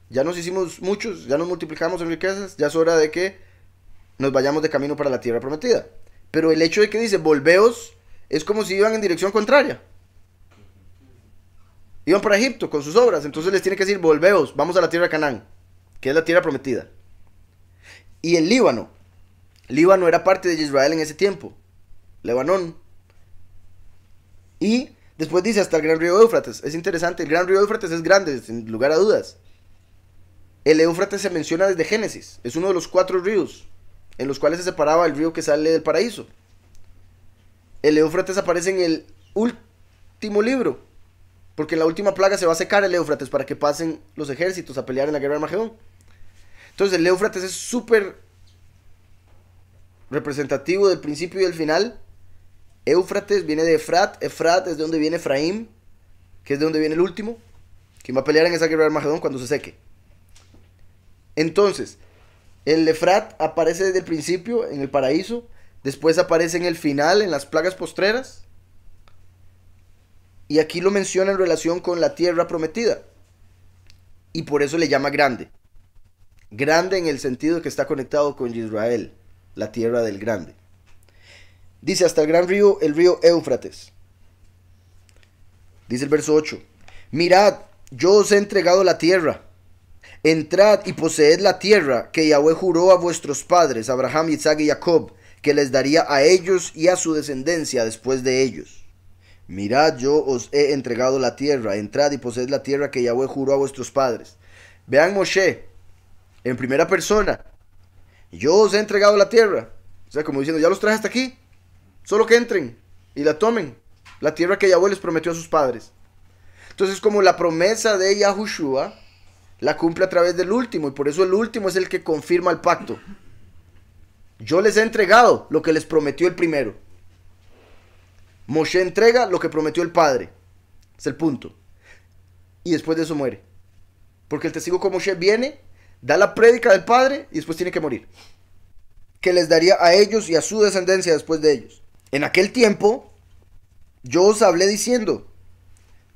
ya nos hicimos muchos, ya nos multiplicamos en riquezas, ya es hora de que nos vayamos de camino para la tierra prometida. Pero el hecho de que dice volveos es como si iban en dirección contraria. Iban para Egipto con sus obras, entonces les tiene que decir volveos, vamos a la tierra de Canaán, que es la tierra prometida. Y el Líbano, Líbano era parte de Israel en ese tiempo, Lebanón. Y Después dice hasta el gran río Éufrates. Es interesante, el gran río Éufrates es grande, sin lugar a dudas. El Éufrates se menciona desde Génesis. Es uno de los cuatro ríos en los cuales se separaba el río que sale del paraíso. El Éufrates aparece en el último libro, porque en la última plaga se va a secar el Éufrates para que pasen los ejércitos a pelear en la guerra de Armagedón. Entonces el Éufrates es súper representativo del principio y del final Éufrates viene de Efrat. Efrat es de donde viene Efraín, que es de donde viene el último, Que va a pelear en esa guerra de Armagedón cuando se seque. Entonces, el Efrat aparece desde el principio en el paraíso, después aparece en el final, en las plagas postreras. Y aquí lo menciona en relación con la tierra prometida. Y por eso le llama grande. Grande en el sentido que está conectado con Israel, la tierra del grande. Dice hasta el gran río, el río Éufrates. Dice el verso 8. Mirad, yo os he entregado la tierra. Entrad y poseed la tierra que Yahweh juró a vuestros padres, Abraham, Isaac y Jacob, que les daría a ellos y a su descendencia después de ellos. Mirad, yo os he entregado la tierra. Entrad y poseed la tierra que Yahweh juró a vuestros padres. Vean Moshe, en primera persona. Yo os he entregado la tierra. O sea, como diciendo, ya los traje hasta aquí. Solo que entren y la tomen. La tierra que Yahweh les prometió a sus padres. Entonces, como la promesa de Yahushua la cumple a través del último, y por eso el último es el que confirma el pacto. Yo les he entregado lo que les prometió el primero. Moshe entrega lo que prometió el padre. Es el punto. Y después de eso muere. Porque el testigo como Moshe viene, da la prédica del padre y después tiene que morir. Que les daría a ellos y a su descendencia después de ellos. En aquel tiempo yo os hablé diciendo,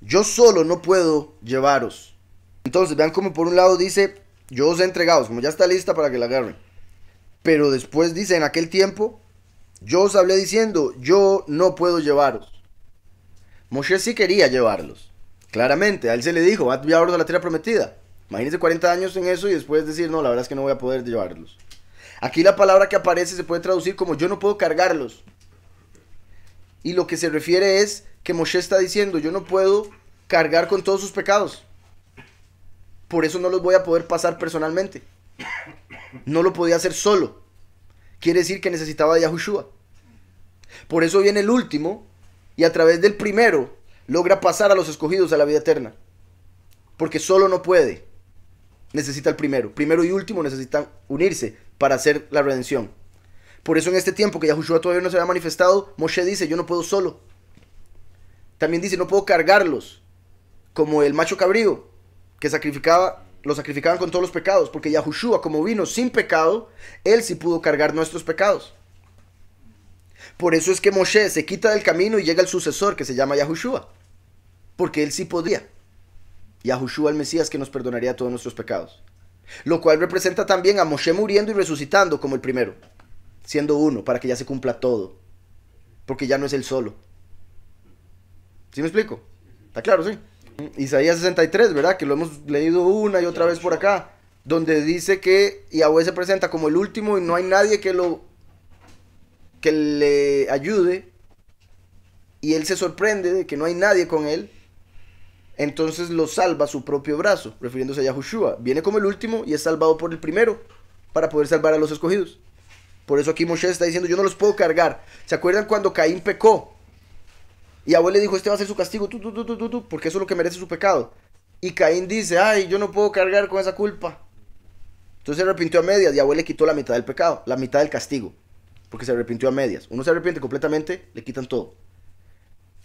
yo solo no puedo llevaros. Entonces vean como por un lado dice, yo os he entregado, como ya está lista para que la agarren. Pero después dice, en aquel tiempo yo os hablé diciendo, yo no puedo llevaros. Moshe sí quería llevarlos. Claramente, a él se le dijo, va a llevarlos a la tierra prometida. Imagínense 40 años en eso y después decir, no, la verdad es que no voy a poder llevarlos. Aquí la palabra que aparece se puede traducir como yo no puedo cargarlos. Y lo que se refiere es que Moshe está diciendo, yo no puedo cargar con todos sus pecados. Por eso no los voy a poder pasar personalmente. No lo podía hacer solo. Quiere decir que necesitaba a Yahushua. Por eso viene el último y a través del primero logra pasar a los escogidos a la vida eterna. Porque solo no puede. Necesita el primero. Primero y último necesitan unirse para hacer la redención. Por eso en este tiempo que Yahushua todavía no se había manifestado, Moshe dice, yo no puedo solo. También dice, no puedo cargarlos, como el macho cabrío, que sacrificaba, lo sacrificaban con todos los pecados, porque Yahushua, como vino sin pecado, él sí pudo cargar nuestros pecados. Por eso es que Moshe se quita del camino y llega el sucesor, que se llama Yahushua, porque él sí podía. Yahushua el Mesías que nos perdonaría todos nuestros pecados. Lo cual representa también a Moshe muriendo y resucitando como el primero siendo uno, para que ya se cumpla todo. Porque ya no es el solo. ¿Sí me explico? ¿Está claro, sí? Isaías 63, ¿verdad? Que lo hemos leído una y otra vez por acá. Donde dice que Yahweh se presenta como el último y no hay nadie que lo. que le ayude. Y él se sorprende de que no hay nadie con él. Entonces lo salva su propio brazo, refiriéndose a Yahushua. Viene como el último y es salvado por el primero para poder salvar a los escogidos. Por eso aquí Moshe está diciendo, yo no los puedo cargar. ¿Se acuerdan cuando Caín pecó? Y Abuelo le dijo, este va a ser su castigo, tú, porque eso es lo que merece su pecado. Y Caín dice, ay, yo no puedo cargar con esa culpa. Entonces se arrepintió a medias y Abuelo le quitó la mitad del pecado, la mitad del castigo. Porque se arrepintió a medias. Uno se arrepiente completamente, le quitan todo.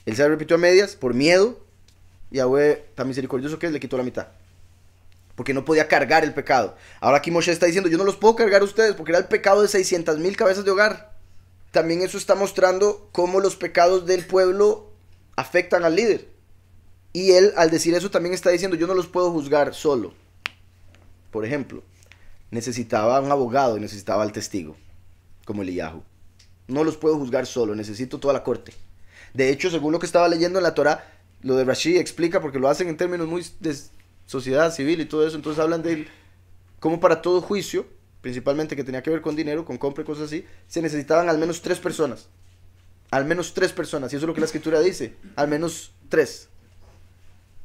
Él se arrepintió a medias por miedo y Abuelo, tan misericordioso que es, le quitó la mitad porque no podía cargar el pecado. Ahora aquí Moshe está diciendo, yo no los puedo cargar a ustedes porque era el pecado de 600 mil cabezas de hogar. También eso está mostrando cómo los pecados del pueblo afectan al líder. Y él al decir eso también está diciendo, yo no los puedo juzgar solo. Por ejemplo, necesitaba un abogado y necesitaba al testigo, como Eliyahu. No los puedo juzgar solo, necesito toda la corte. De hecho, según lo que estaba leyendo en la Torah, lo de Rashid explica, porque lo hacen en términos muy sociedad civil y todo eso, entonces hablan de él como para todo juicio, principalmente que tenía que ver con dinero, con compra y cosas así, se necesitaban al menos tres personas. Al menos tres personas, y eso es lo que la escritura dice, al menos tres.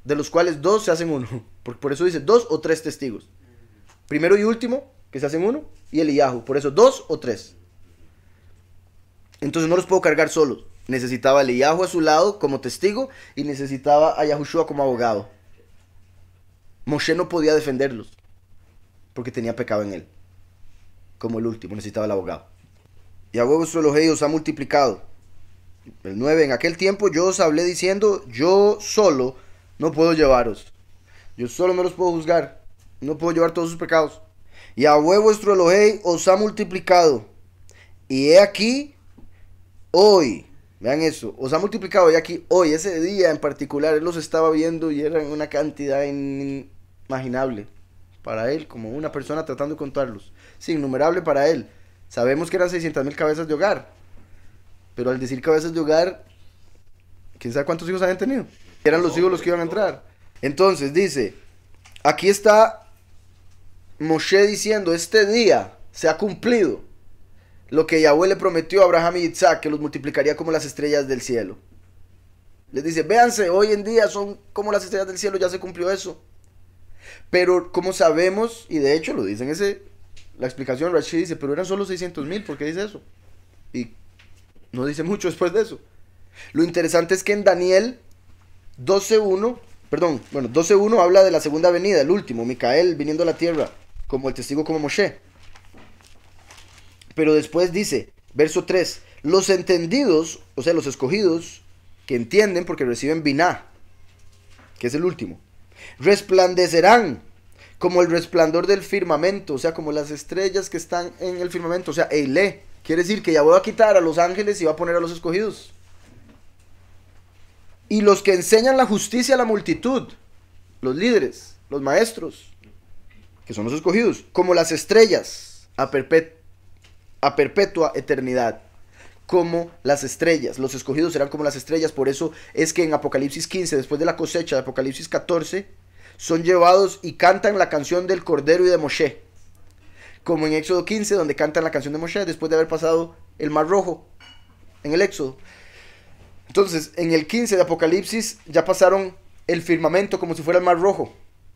De los cuales dos se hacen uno, por, por eso dice dos o tres testigos. Primero y último, que se hacen uno, y el Iahu, por eso dos o tres. Entonces no los puedo cargar solos. Necesitaba el Iahu a su lado como testigo y necesitaba a Yahushua como abogado. Moshe no podía defenderlos porque tenía pecado en él. Como el último, necesitaba el abogado. Y a huevos los ellos ha multiplicado. El 9, en aquel tiempo yo os hablé diciendo, yo solo no puedo llevaros. Yo solo no los puedo juzgar. No puedo llevar todos sus pecados. Y a vuestro Elohei os ha multiplicado. Y he aquí, hoy, vean eso, os ha multiplicado. Y aquí, hoy, ese día en particular, él los estaba viendo y eran una cantidad en imaginable para él, como una persona tratando de contarlos. Sí, innumerable para él. Sabemos que eran 600 mil cabezas de hogar, pero al decir cabezas de hogar, quién sabe cuántos hijos habían tenido. Eran los hijos los que iban a entrar. Entonces dice, aquí está Moshe diciendo, este día se ha cumplido lo que Yahweh le prometió a Abraham y Isaac, que los multiplicaría como las estrellas del cielo. Les dice, véanse, hoy en día son como las estrellas del cielo, ya se cumplió eso. Pero como sabemos, y de hecho lo dicen ese, la explicación, Rashid dice, pero eran solo 600 mil, ¿por qué dice eso? Y no dice mucho después de eso. Lo interesante es que en Daniel 12.1, perdón, bueno, 12.1 habla de la segunda venida, el último, Micael viniendo a la tierra, como el testigo como Moshe. Pero después dice, verso 3, los entendidos, o sea, los escogidos, que entienden porque reciben Binah que es el último resplandecerán como el resplandor del firmamento, o sea, como las estrellas que están en el firmamento, o sea, Eile. Quiere decir que ya voy a quitar a los ángeles y voy a poner a los escogidos. Y los que enseñan la justicia a la multitud, los líderes, los maestros, que son los escogidos, como las estrellas a, a perpetua eternidad como las estrellas. Los escogidos serán como las estrellas. Por eso es que en Apocalipsis 15, después de la cosecha de Apocalipsis 14, son llevados y cantan la canción del Cordero y de Moshe. Como en Éxodo 15, donde cantan la canción de Moshe después de haber pasado el Mar Rojo en el Éxodo. Entonces, en el 15 de Apocalipsis ya pasaron el firmamento como si fuera el Mar Rojo.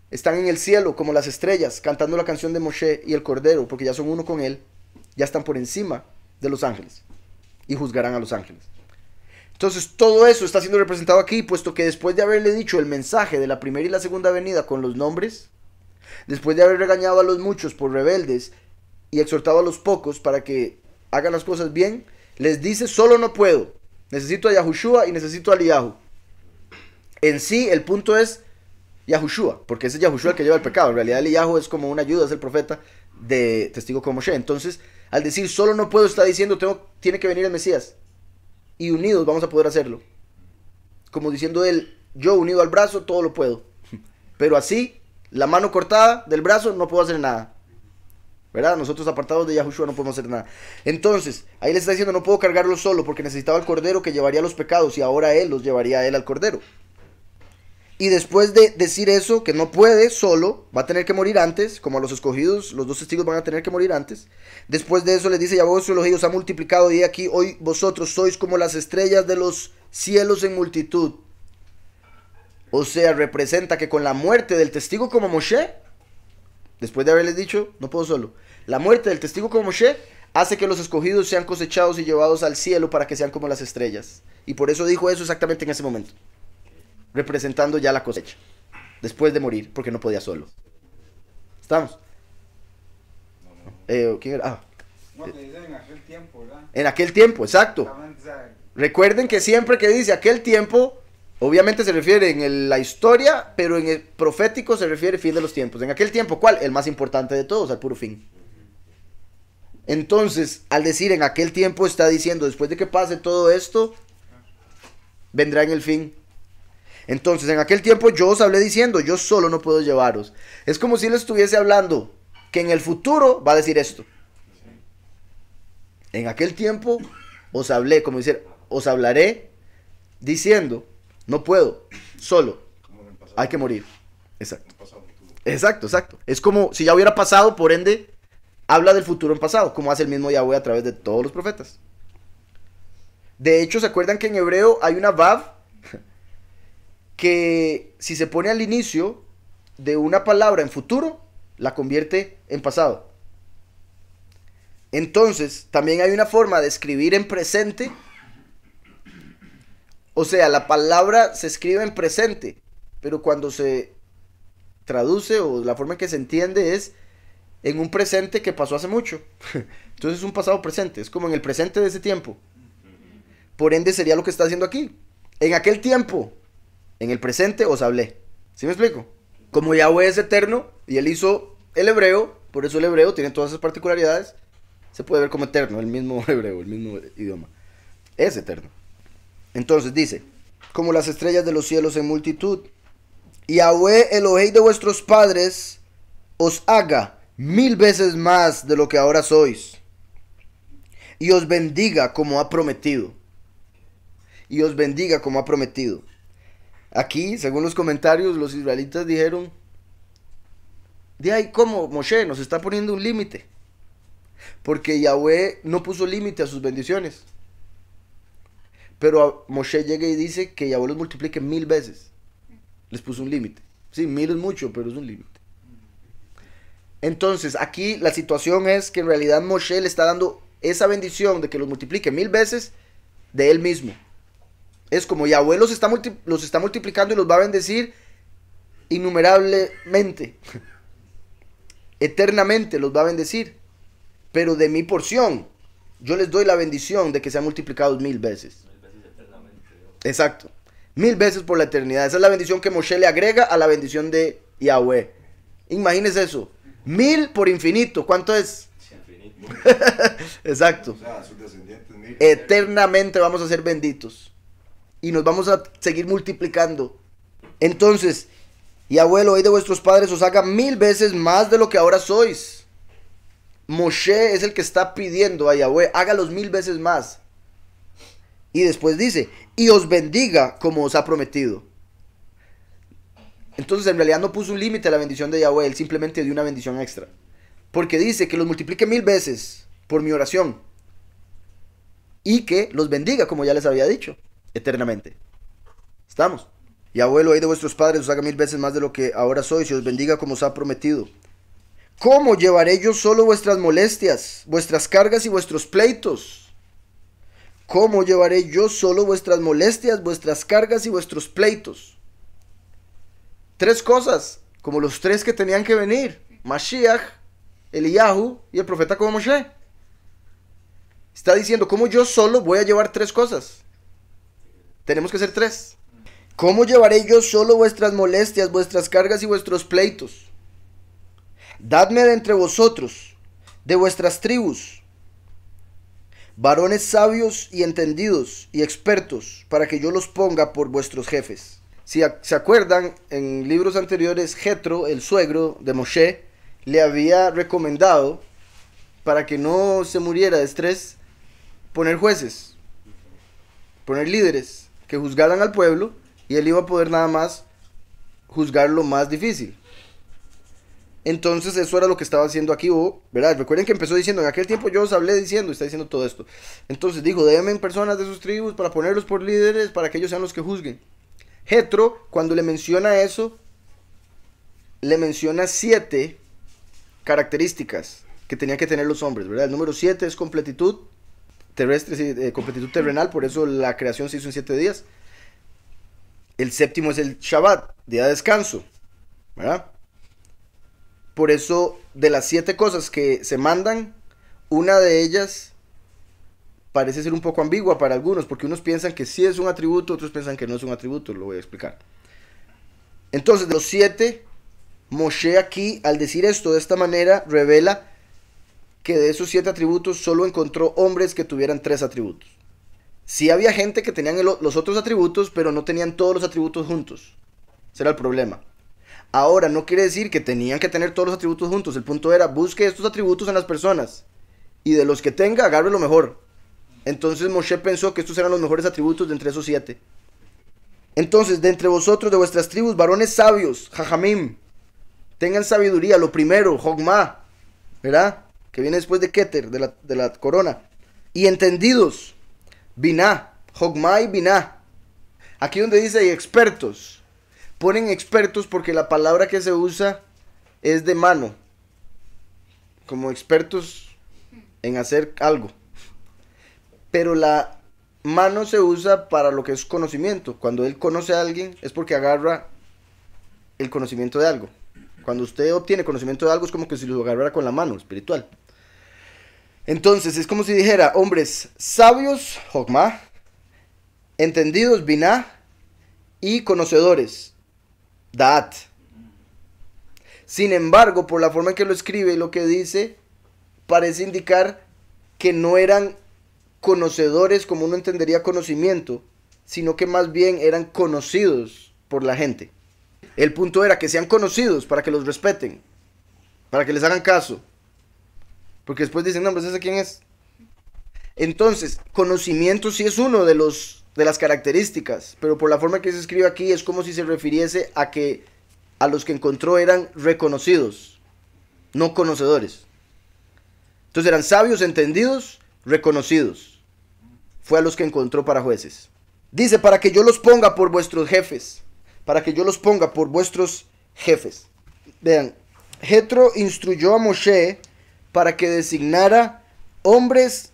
Están en el cielo como las estrellas, cantando la canción de Moshe y el Cordero, porque ya son uno con él, ya están por encima de los ángeles y juzgarán a los ángeles. Entonces todo eso está siendo representado aquí, puesto que después de haberle dicho el mensaje de la primera y la segunda venida con los nombres, después de haber regañado a los muchos por rebeldes y exhortado a los pocos para que hagan las cosas bien, les dice, solo no puedo, necesito a Yahushua y necesito a Eliyahu. En sí, el punto es Yahushua, porque ese es Yahushua el que lleva el pecado, en realidad Eliyahu es como una ayuda, es el profeta de testigo como Moshe. Entonces, al decir solo no puedo, está diciendo tengo, tiene que venir el Mesías. Y unidos vamos a poder hacerlo. Como diciendo él, yo unido al brazo todo lo puedo. Pero así, la mano cortada del brazo no puedo hacer nada. ¿Verdad? Nosotros apartados de Yahushua no podemos hacer nada. Entonces, ahí le está diciendo, no puedo cargarlo solo porque necesitaba el cordero que llevaría los pecados y ahora él los llevaría a él al cordero. Y después de decir eso, que no puede solo, va a tener que morir antes, como a los escogidos, los dos testigos van a tener que morir antes. Después de eso les dice, ya vosotros los ellos ha multiplicado y aquí hoy vosotros sois como las estrellas de los cielos en multitud. O sea, representa que con la muerte del testigo como Moshe, después de haberles dicho, no puedo solo, la muerte del testigo como Moshe hace que los escogidos sean cosechados y llevados al cielo para que sean como las estrellas. Y por eso dijo eso exactamente en ese momento representando ya la cosecha, después de morir, porque no podía solo. ¿Estamos? Eh, ah. en aquel tiempo, aquel tiempo, exacto. Recuerden que siempre que dice aquel tiempo, obviamente se refiere en la historia, pero en el profético se refiere fin de los tiempos. En aquel tiempo, ¿cuál? El más importante de todos, al puro fin. Entonces, al decir en aquel tiempo, está diciendo, después de que pase todo esto, vendrá en el fin entonces, en aquel tiempo yo os hablé diciendo, yo solo no puedo llevaros. Es como si le estuviese hablando que en el futuro va a decir esto. En aquel tiempo os hablé, como decir, os hablaré diciendo, no puedo, solo, hay que morir. Exacto. Exacto, exacto. Es como si ya hubiera pasado, por ende, habla del futuro en pasado, como hace el mismo Yahweh a través de todos los profetas. De hecho, ¿se acuerdan que en hebreo hay una Vav que si se pone al inicio de una palabra en futuro, la convierte en pasado. Entonces, también hay una forma de escribir en presente. O sea, la palabra se escribe en presente, pero cuando se traduce o la forma en que se entiende es en un presente que pasó hace mucho. Entonces es un pasado presente, es como en el presente de ese tiempo. Por ende sería lo que está haciendo aquí. En aquel tiempo en el presente os hablé. ¿Sí me explico? Como Yahweh es eterno y él hizo el hebreo, por eso el hebreo tiene todas esas particularidades, se puede ver como eterno, el mismo hebreo, el mismo idioma. Es eterno. Entonces dice, como las estrellas de los cielos en multitud, Yahweh, el ojey de vuestros padres, os haga mil veces más de lo que ahora sois, y os bendiga como ha prometido. Y os bendiga como ha prometido. Aquí, según los comentarios, los israelitas dijeron, de ahí ¿cómo? Moshe nos está poniendo un límite, porque Yahweh no puso límite a sus bendiciones. Pero Moshe llega y dice que Yahweh los multiplique mil veces. Les puso un límite. Sí, mil es mucho, pero es un límite. Entonces, aquí la situación es que en realidad Moshe le está dando esa bendición de que los multiplique mil veces de él mismo. Es como Yahweh los está, multiplicando y los va a bendecir innumerablemente. Eternamente los va a bendecir. Pero de mi porción, yo les doy la bendición de que sean multiplicados mil veces. Mil veces Exacto. Mil veces por la eternidad. Esa es la bendición que Moshe le agrega a la bendición de Yahweh. Imagínense eso. Mil por infinito. ¿Cuánto es? Infinito. Exacto. sus descendientes Eternamente vamos a ser benditos y nos vamos a seguir multiplicando. Entonces, y abuelo, hoy de vuestros padres os haga mil veces más de lo que ahora sois. Moshe es el que está pidiendo a Yahweh, hágalos mil veces más. Y después dice, y os bendiga como os ha prometido. Entonces en realidad no puso un límite a la bendición de Yahweh, él simplemente dio una bendición extra. Porque dice que los multiplique mil veces por mi oración. Y que los bendiga como ya les había dicho eternamente. ¿Estamos? Y abuelo, ahí de vuestros padres os haga mil veces más de lo que ahora soy. y os bendiga como os ha prometido. ¿Cómo llevaré yo solo vuestras molestias, vuestras cargas y vuestros pleitos? ¿Cómo llevaré yo solo vuestras molestias, vuestras cargas y vuestros pleitos? Tres cosas, como los tres que tenían que venir: Mashiach, Eliyahu y el profeta como Moshe. Está diciendo, ¿cómo yo solo voy a llevar tres cosas? Tenemos que ser tres. ¿Cómo llevaré yo solo vuestras molestias, vuestras cargas y vuestros pleitos? Dadme de entre vosotros, de vuestras tribus, varones sabios y entendidos y expertos, para que yo los ponga por vuestros jefes. Si se acuerdan, en libros anteriores, Jetro, el suegro de Moshe, le había recomendado, para que no se muriera de estrés, poner jueces, poner líderes que juzgaran al pueblo y él iba a poder nada más juzgar lo más difícil. Entonces eso era lo que estaba haciendo aquí ¿verdad? Recuerden que empezó diciendo, en aquel tiempo yo os hablé diciendo, está diciendo todo esto. Entonces dijo, déjenme personas de sus tribus para ponerlos por líderes, para que ellos sean los que juzguen. Hetro, cuando le menciona eso, le menciona siete características que tenían que tener los hombres, ¿verdad? El número siete es completitud, terrestre y de completitud terrenal, por eso la creación se hizo en siete días. El séptimo es el Shabbat, día de descanso, ¿verdad? Por eso, de las siete cosas que se mandan, una de ellas parece ser un poco ambigua para algunos, porque unos piensan que sí es un atributo, otros piensan que no es un atributo, lo voy a explicar. Entonces, de los siete, Moshe aquí, al decir esto de esta manera, revela que de esos siete atributos solo encontró hombres que tuvieran tres atributos. Si había gente que tenían los otros atributos, pero no tenían todos los atributos juntos. Ese era el problema. Ahora, no quiere decir que tenían que tener todos los atributos juntos. El punto era, busque estos atributos en las personas. Y de los que tenga, agarre lo mejor. Entonces Moshe pensó que estos eran los mejores atributos de entre esos siete. Entonces, de entre vosotros, de vuestras tribus, varones sabios, jajamim, tengan sabiduría, lo primero, jogma, ¿verdad? que viene después de Keter, de la, corona. Y entendidos, Binah, Hogmai Binah. Aquí donde dice expertos. Ponen expertos porque la palabra que se usa es de mano. Como expertos en hacer algo. Pero la mano se usa para lo que es conocimiento. Cuando él conoce a alguien es porque agarra el conocimiento de algo. Cuando usted obtiene conocimiento de algo es como que si lo agarrara con la mano espiritual. Entonces, es como si dijera, hombres sabios, entendidos, biná, y conocedores, Daat. Sin embargo, por la forma en que lo escribe y lo que dice, parece indicar que no eran conocedores como uno entendería conocimiento, sino que más bien eran conocidos por la gente. El punto era que sean conocidos para que los respeten, para que les hagan caso. Porque después dicen, no, pues ese quién es. Entonces, conocimiento sí es uno de los de las características, pero por la forma que se escribe aquí es como si se refiriese a que a los que encontró eran reconocidos, no conocedores. Entonces eran sabios, entendidos, reconocidos. Fue a los que encontró para jueces. Dice, para que yo los ponga por vuestros jefes, para que yo los ponga por vuestros jefes. Vean, Jetro instruyó a Moshe para que designara hombres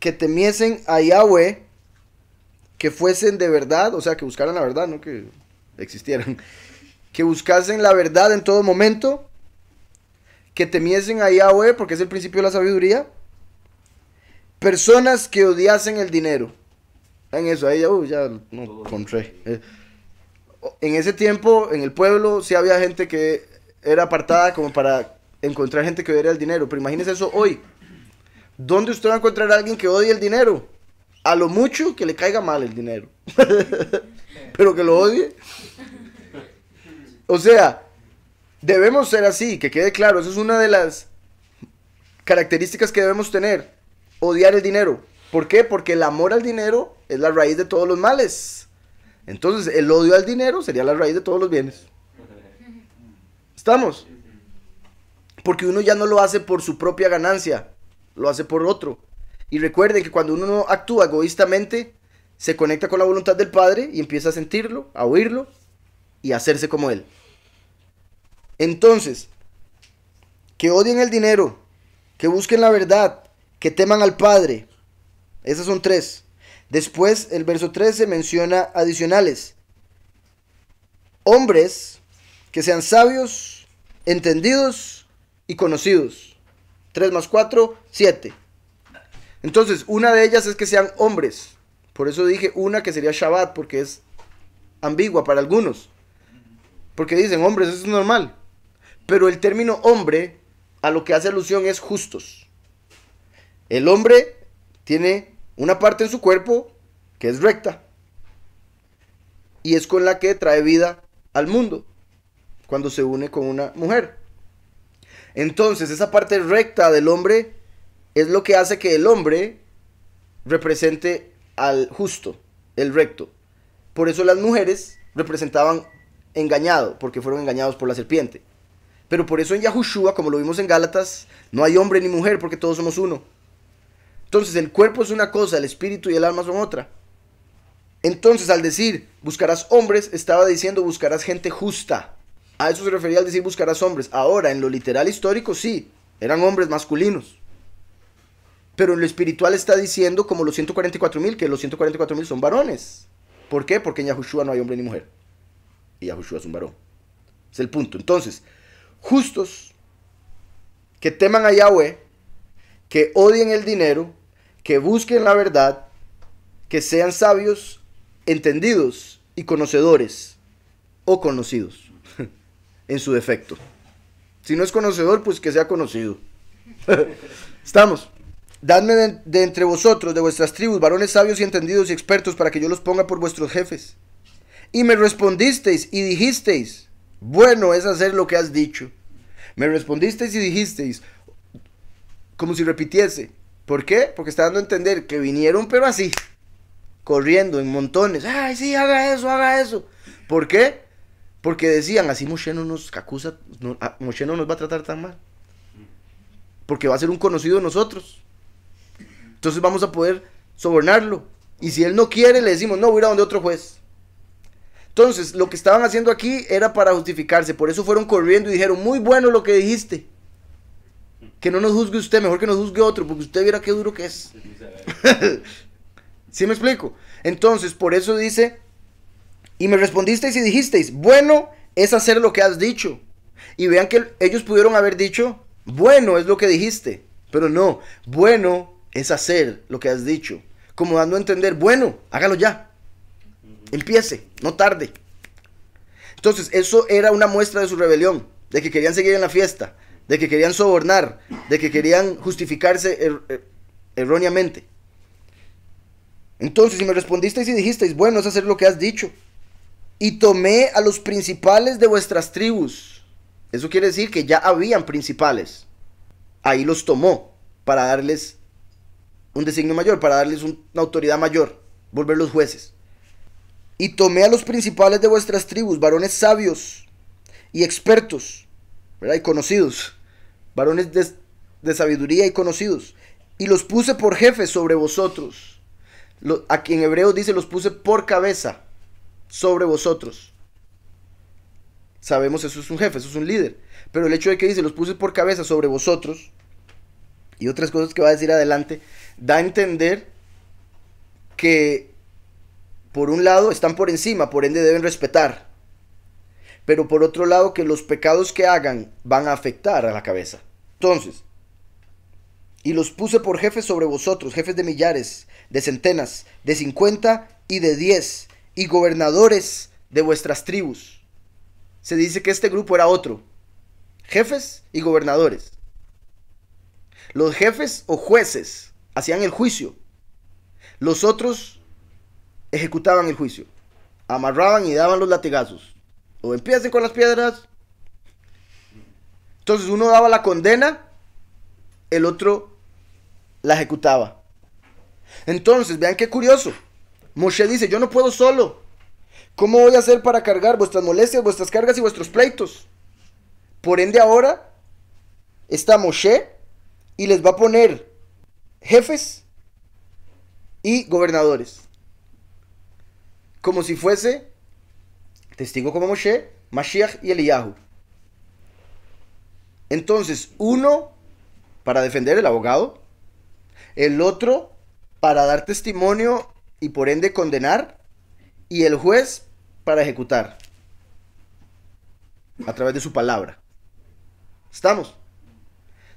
que temiesen a Yahweh, que fuesen de verdad, o sea, que buscaran la verdad, no que existieran, que buscasen la verdad en todo momento, que temiesen a Yahweh, porque es el principio de la sabiduría, personas que odiasen el dinero. En eso, ahí ya, uh, no encontré. Eh, en ese tiempo, en el pueblo, sí había gente que era apartada como para encontrar gente que odie el dinero. Pero imagínese eso hoy. ¿Dónde usted va a encontrar a alguien que odie el dinero? A lo mucho que le caiga mal el dinero. Pero que lo odie. O sea, debemos ser así, que quede claro. Esa es una de las características que debemos tener. Odiar el dinero. ¿Por qué? Porque el amor al dinero es la raíz de todos los males. Entonces, el odio al dinero sería la raíz de todos los bienes. ¿Estamos? Porque uno ya no lo hace por su propia ganancia, lo hace por otro. Y recuerde que cuando uno actúa egoístamente, se conecta con la voluntad del Padre y empieza a sentirlo, a oírlo y a hacerse como Él. Entonces, que odien el dinero, que busquen la verdad, que teman al Padre. Esas son tres. Después, el verso 13 menciona adicionales. Hombres que sean sabios, entendidos, y conocidos. 3 más 4, 7. Entonces, una de ellas es que sean hombres. Por eso dije una que sería Shabbat, porque es ambigua para algunos. Porque dicen hombres, eso es normal. Pero el término hombre a lo que hace alusión es justos. El hombre tiene una parte en su cuerpo que es recta. Y es con la que trae vida al mundo cuando se une con una mujer. Entonces, esa parte recta del hombre es lo que hace que el hombre represente al justo, el recto. Por eso las mujeres representaban engañado, porque fueron engañados por la serpiente. Pero por eso en Yahushua, como lo vimos en Gálatas, no hay hombre ni mujer, porque todos somos uno. Entonces el cuerpo es una cosa, el espíritu y el alma son otra. Entonces al decir, buscarás hombres, estaba diciendo, buscarás gente justa. A eso se refería al decir buscar buscarás hombres. Ahora, en lo literal histórico, sí, eran hombres masculinos. Pero en lo espiritual está diciendo como los 144 mil, que los 144 mil son varones. ¿Por qué? Porque en Yahushua no hay hombre ni mujer. Y Yahushua es un varón. Es el punto. Entonces, justos que teman a Yahweh, que odien el dinero, que busquen la verdad, que sean sabios, entendidos y conocedores o conocidos en su defecto. Si no es conocedor, pues que sea conocido. Estamos. Dadme de, entre vosotros, de vuestras tribus, varones sabios y entendidos y expertos, para que yo los ponga por vuestros jefes. Y me respondisteis y dijisteis, bueno es hacer lo que has dicho. Me respondisteis y dijisteis, como si repitiese. ¿Por qué? Porque está dando a entender que vinieron, pero así, corriendo en montones. Ay, sí, haga eso, haga eso. ¿Por qué? Porque decían, así Moshe nos acusa, ah, nos va a tratar tan mal. Porque va a ser un conocido de nosotros. Entonces vamos a poder sobornarlo. Y si él no quiere, le decimos, no, voy a ir a donde otro juez. Entonces, lo que estaban haciendo aquí era para justificarse. Por eso fueron corriendo y dijeron, muy bueno lo que dijiste. Que no nos juzgue usted, mejor que nos juzgue otro, porque usted viera qué duro que es. ¿Sí me explico? Entonces, por eso dice y me respondisteis y dijisteis, bueno es hacer lo que has dicho. Y vean que ellos pudieron haber dicho, bueno es lo que dijiste. Pero no, bueno es hacer lo que has dicho. Como dando a entender, bueno, hágalo ya. Empiece, no tarde. Entonces, eso era una muestra de su rebelión, de que querían seguir en la fiesta, de que querían sobornar, de que querían justificarse er, er, erróneamente. Entonces, si me respondisteis y dijisteis, bueno, es hacer lo que has dicho, y tomé a los principales de vuestras tribus. Eso quiere decir que ya habían principales. Ahí los tomó para darles un designio mayor, para darles una autoridad mayor, los jueces. Y tomé a los principales de vuestras tribus, varones sabios y expertos, ¿verdad? Y conocidos, varones de, sabiduría y conocidos, y los puse por jefes sobre vosotros. aquí en hebreo dice los puse por cabeza sobre vosotros. Sabemos eso es un jefe, eso es un líder. Pero el hecho de que dice, los puse por cabeza sobre vosotros, y otras cosas que va a decir adelante, da a entender que, por un lado, están por encima, por ende deben respetar. Pero por otro lado, que los pecados que hagan van a afectar a la cabeza. Entonces, y los puse por jefes sobre vosotros, jefes de millares, de centenas, de cincuenta y de diez y gobernadores de vuestras tribus. Se dice que este grupo era otro. Jefes y gobernadores. Los jefes o jueces hacían el juicio. Los otros ejecutaban el juicio. Amarraban y daban los latigazos. O empiezan con las piedras. Entonces uno daba la condena, el otro la ejecutaba. Entonces, vean qué curioso. Moshe dice, yo no puedo solo. ¿Cómo voy a hacer para cargar vuestras molestias, vuestras cargas y vuestros pleitos? Por ende ahora está Moshe y les va a poner jefes y gobernadores. Como si fuese testigo como Moshe, Mashiach y Eliyahu. Entonces, uno para defender el abogado, el otro para dar testimonio y por ende condenar y el juez para ejecutar a través de su palabra. ¿Estamos?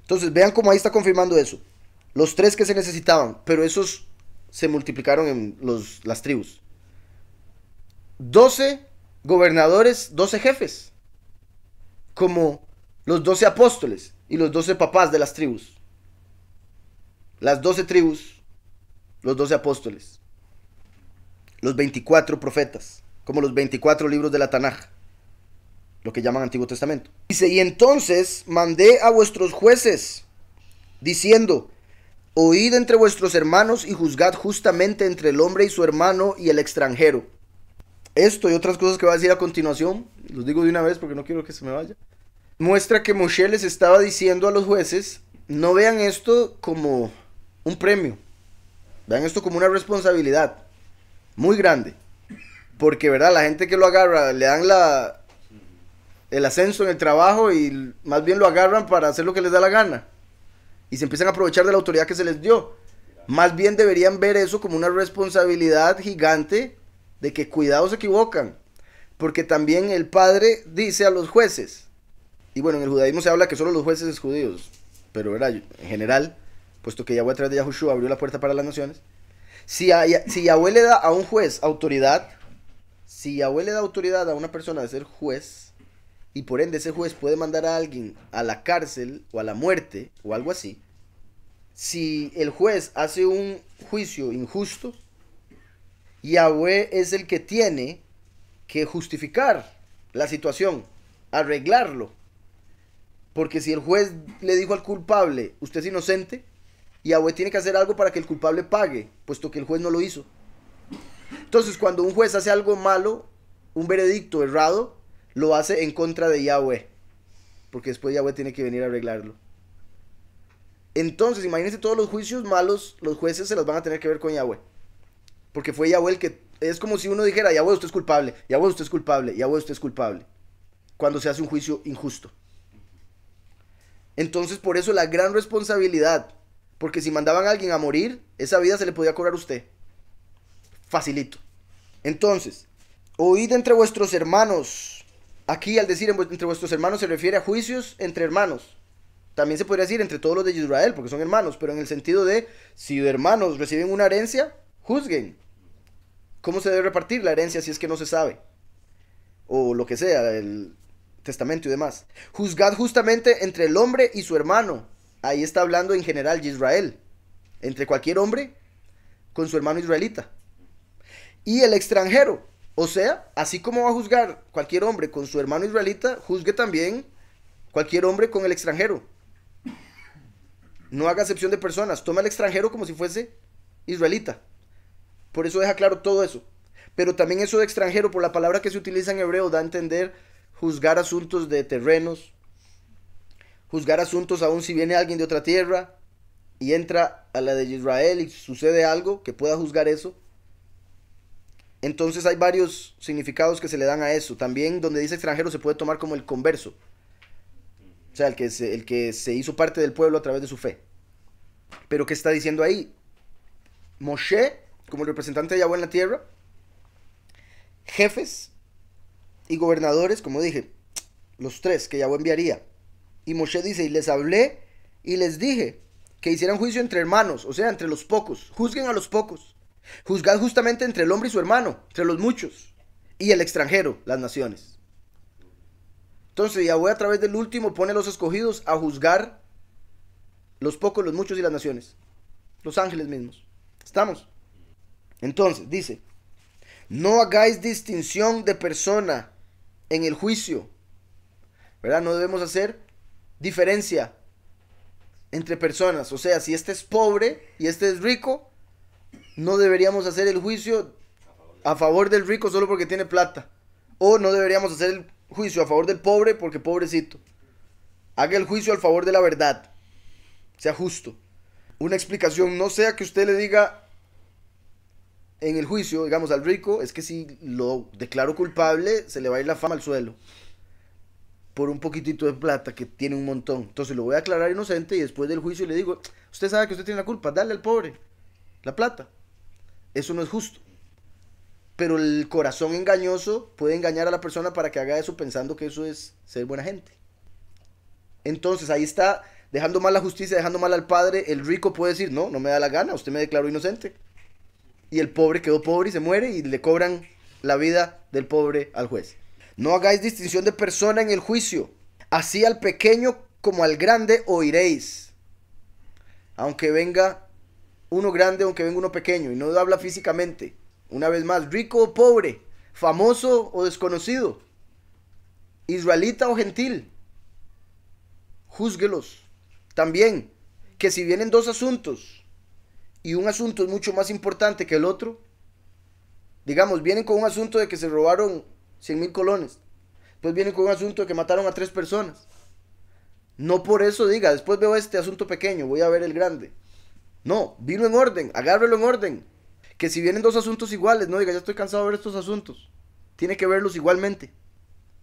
Entonces vean cómo ahí está confirmando eso. Los tres que se necesitaban, pero esos se multiplicaron en las tribus. doce gobernadores, doce jefes, como los doce apóstoles y los doce papás de las tribus. Las doce tribus, los doce apóstoles los 24 profetas, como los 24 libros de la Tanaj, lo que llaman Antiguo Testamento. Dice, y entonces mandé a vuestros jueces, diciendo, oíd entre vuestros hermanos y juzgad justamente entre el hombre y su hermano y el extranjero. Esto y otras cosas que va a decir a continuación, los digo de una vez porque no quiero que se me vaya, muestra que Moshe les estaba diciendo a los jueces, no vean esto como un premio, vean esto como una responsabilidad muy grande. Porque, ¿verdad? La gente que lo agarra, le dan la el ascenso en el trabajo y más bien lo agarran para hacer lo que les da la gana. Y se empiezan a aprovechar de la autoridad que se les dio. Más bien deberían ver eso como una responsabilidad gigante de que cuidado se equivocan. Porque también el padre dice a los jueces, y bueno, en el judaísmo se habla que solo los jueces es judíos, pero en general, puesto que Yahweh a través de Yahushua abrió la puerta para las naciones, si, Yahweh le da a un juez autoridad, si Yahweh le da autoridad a una persona de ser juez, y por ende ese juez puede mandar a alguien a la cárcel o a la muerte o algo así, si el juez hace un juicio injusto, Yahweh es el que tiene que justificar la situación, arreglarlo. Porque si el juez le dijo al culpable, usted es inocente, Yahweh tiene que hacer algo para que el culpable pague, puesto que el juez no lo hizo. Entonces, cuando un juez hace algo malo, un veredicto errado, lo hace en contra de Yahweh, porque después Yahweh tiene que venir a arreglarlo. Entonces, imagínense todos los juicios malos, los jueces se los van a tener que ver con Yahweh. Porque fue Yahweh el que... Es como si uno dijera, Yahweh usted es culpable, Yahweh usted es culpable, Yahweh usted es culpable. Cuando se hace un juicio injusto. Entonces, por eso la gran responsabilidad porque si mandaban a alguien a morir, esa vida se le podía cobrar a usted. Facilito. Entonces, oíd entre vuestros hermanos. Aquí al decir entre vuestros hermanos se refiere a juicios entre hermanos. También se podría decir entre todos los de Israel, porque son hermanos, pero en el sentido de, si hermanos reciben una herencia, juzguen. ¿Cómo se debe repartir la herencia si es que no se sabe? O lo que sea, el testamento y demás. Juzgad justamente entre el hombre y su hermano, ahí está hablando en general de Israel, entre cualquier hombre con su hermano israelita. Y el extranjero, o sea, así como va a juzgar cualquier hombre con su hermano israelita, juzgue también cualquier hombre con el extranjero. No haga excepción de personas, toma al extranjero como si fuese israelita. Por eso deja claro todo eso. Pero también eso de extranjero, por la palabra que se utiliza en hebreo, da a entender juzgar asuntos de terrenos, juzgar asuntos aún si viene alguien de otra tierra y entra a la de Israel y sucede algo que pueda juzgar eso. Entonces hay varios significados que se le dan a eso. También donde dice extranjero se puede tomar como el converso. O sea, el que se, el que se hizo parte del pueblo a través de su fe. Pero ¿qué está diciendo ahí? Moshe, como el representante de Yahweh en la tierra, jefes y gobernadores, como dije, los tres que Yahweh enviaría y Moshe dice, y les hablé y les dije que hicieran juicio entre hermanos, o sea, entre los pocos. Juzguen a los pocos. Juzgad justamente entre el hombre y su hermano, entre los muchos. Y el extranjero, las naciones. Entonces Yahweh a través del último pone a los escogidos a juzgar los pocos, los muchos y las naciones. Los ángeles mismos. ¿Estamos? Entonces, dice, no hagáis distinción de persona en el juicio. ¿Verdad? No debemos hacer diferencia entre personas. O sea, si este es pobre y este es rico, no deberíamos hacer el juicio a favor del rico solo porque tiene plata. O no deberíamos hacer el juicio a favor del pobre porque pobrecito. Haga el juicio al favor de la verdad. Sea justo. Una explicación no sea que usted le diga en el juicio, digamos, al rico, es que si lo declaro culpable, se le va a ir la fama al suelo por un poquitito de plata que tiene un montón. Entonces lo voy a aclarar inocente y después del juicio le digo, usted sabe que usted tiene la culpa, dale al pobre la plata. Eso no es justo. Pero el corazón engañoso puede engañar a la persona para que haga eso pensando que eso es ser buena gente. Entonces ahí está dejando mal la justicia, dejando mal al padre. El rico puede decir, no, no me da la gana, usted me declaró inocente. Y el pobre quedó pobre y se muere y le cobran la vida del pobre al juez. No hagáis distinción de persona en el juicio. Así al pequeño como al grande oiréis. Aunque venga uno grande, aunque venga uno pequeño. Y no habla físicamente. Una vez más, rico o pobre, famoso o desconocido, israelita o gentil. juzguelos. También, que si vienen dos asuntos y un asunto es mucho más importante que el otro, digamos, vienen con un asunto de que se robaron 100 mil colones. pues viene con un asunto de que mataron a tres personas. No por eso diga, después veo este asunto pequeño, voy a ver el grande. No, vino en orden, agárrelo en orden. Que si vienen dos asuntos iguales, no diga, ya estoy cansado de ver estos asuntos. Tiene que verlos igualmente.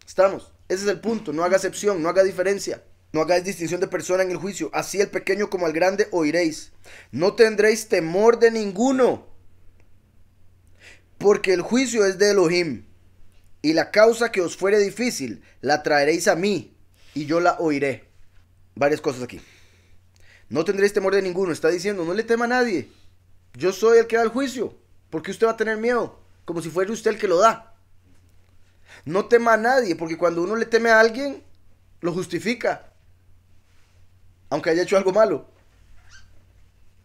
Estamos, ese es el punto, no haga excepción, no haga diferencia. No hagáis distinción de persona en el juicio, así el pequeño como el grande oiréis. No tendréis temor de ninguno, porque el juicio es de Elohim y la causa que os fuere difícil la traeréis a mí, y yo la oiré. Varias cosas aquí. No tendréis temor de ninguno, está diciendo, no le tema a nadie. Yo soy el que da el juicio. ¿Por qué usted va a tener miedo? Como si fuera usted el que lo da. No tema a nadie, porque cuando uno le teme a alguien, lo justifica. Aunque haya hecho algo malo.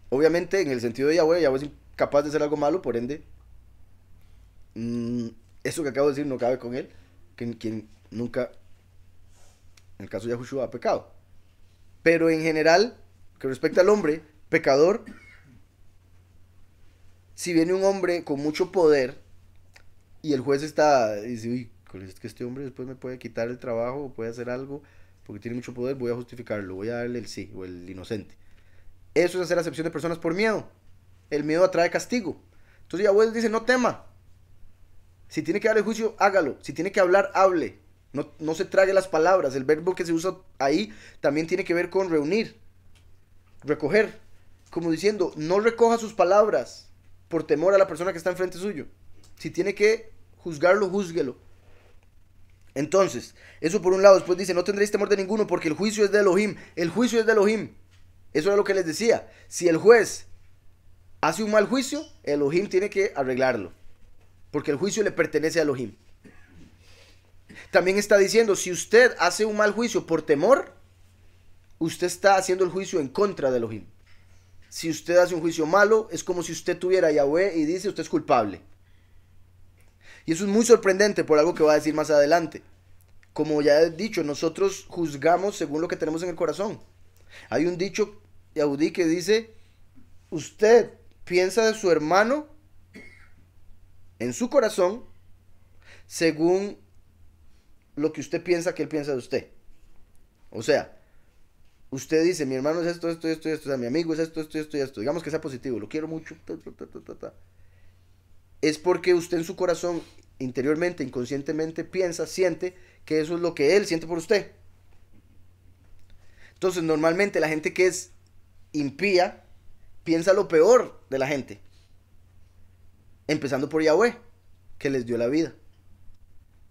Obviamente, en el sentido de Yahweh, Yahweh es incapaz de hacer algo malo, por ende, mm, eso que acabo de decir no cabe con él, quien, quien nunca, en el caso de Yahushua, ha pecado. Pero en general, que respecta al hombre, pecador, si viene un hombre con mucho poder y el juez está, y dice, uy, es que este hombre después me puede quitar el trabajo puede hacer algo porque tiene mucho poder, voy a justificarlo, voy a darle el sí o el inocente. Eso es hacer acepción de personas por miedo. El miedo atrae castigo. Entonces Yahweh dice, no tema, si tiene que dar el juicio, hágalo. Si tiene que hablar, hable. No, se trague las palabras. El verbo que se usa ahí también tiene que ver con reunir, recoger. Como diciendo, no recoja sus palabras por temor a la persona que está enfrente suyo. Si tiene que juzgarlo, júzguelo. Entonces, eso por un lado. Después dice, no tendréis temor de ninguno porque el juicio es de Elohim. El juicio es de Elohim. Eso era lo que les decía. Si el juez hace un mal juicio, Elohim tiene que arreglarlo porque el juicio le pertenece a Elohim. También está diciendo, si usted hace un mal juicio por temor, usted está haciendo el juicio en contra de Elohim. Si usted hace un juicio malo, es como si usted tuviera a Yahweh y dice, usted es culpable. Y eso es muy sorprendente por algo que va a decir más adelante. Como ya he dicho, nosotros juzgamos según lo que tenemos en el corazón. Hay un dicho yaudí que dice, usted piensa de su hermano en su corazón según lo que usted piensa que él piensa de usted. O sea, usted dice, mi hermano es esto, esto, esto, esto, o sea, mi amigo es esto, esto, esto, esto. Digamos que sea positivo, lo quiero mucho. es porque usted en su corazón, interiormente, inconscientemente, piensa, siente que eso es lo que él siente por usted. Entonces, normalmente la gente que es impía piensa lo peor de la gente. Empezando por Yahweh, que les dio la vida.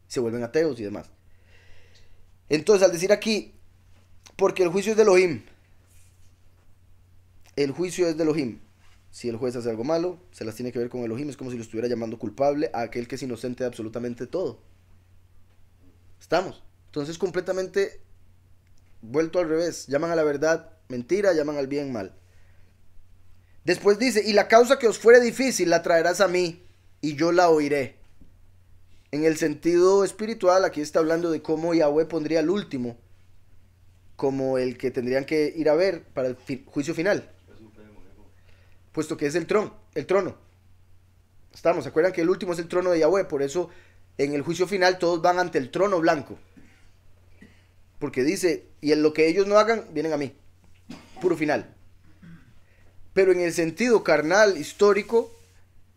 Se vuelven ateos y demás. Entonces, al decir aquí, porque el juicio es de Elohim, el juicio es de Elohim. Si el juez hace algo malo, se las tiene que ver con Elohim. Es como si lo estuviera llamando culpable a aquel que es inocente de absolutamente todo. Estamos. Entonces, completamente vuelto al revés. Llaman a la verdad mentira, llaman al bien mal. Después dice, y la causa que os fuere difícil la traerás a mí y yo la oiré. En el sentido espiritual, aquí está hablando de cómo Yahweh pondría al último como el que tendrían que ir a ver para el juicio final. Puesto que es el trono, el trono. Estamos, ¿se acuerdan que el último es el trono de Yahweh? Por eso en el juicio final todos van ante el trono blanco. Porque dice, y en lo que ellos no hagan, vienen a mí. Puro final. Pero en el sentido carnal, histórico,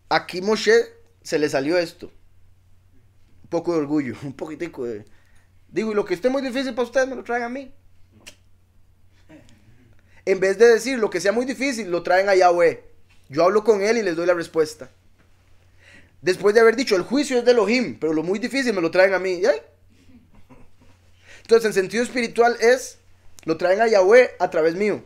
aquí Moshe se le salió esto. Un poco de orgullo, un poquitico de... Digo, y lo que esté muy difícil para ustedes, me lo traen a mí. En vez de decir lo que sea muy difícil, lo traen a Yahweh. Yo hablo con él y les doy la respuesta. Después de haber dicho, el juicio es de Elohim, pero lo muy difícil me lo traen a mí. Entonces, en sentido espiritual es, lo traen a Yahweh a través mío.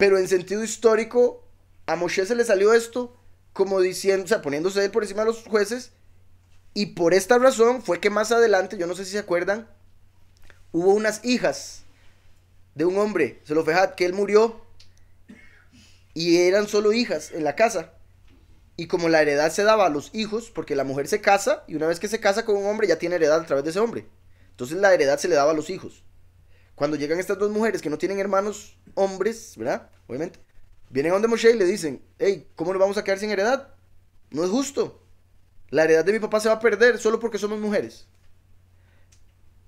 Pero en sentido histórico, a Moshe se le salió esto como diciendo, o sea, poniéndose él por encima de los jueces. Y por esta razón fue que más adelante, yo no sé si se acuerdan, hubo unas hijas de un hombre, se lo fijad, que él murió y eran solo hijas en la casa. Y como la heredad se daba a los hijos, porque la mujer se casa y una vez que se casa con un hombre ya tiene heredad a través de ese hombre. Entonces la heredad se le daba a los hijos. Cuando llegan estas dos mujeres que no tienen hermanos hombres, ¿verdad? Obviamente. Vienen a donde Moshe y le dicen, hey, ¿cómo nos vamos a quedar sin heredad? No es justo. La heredad de mi papá se va a perder solo porque somos mujeres.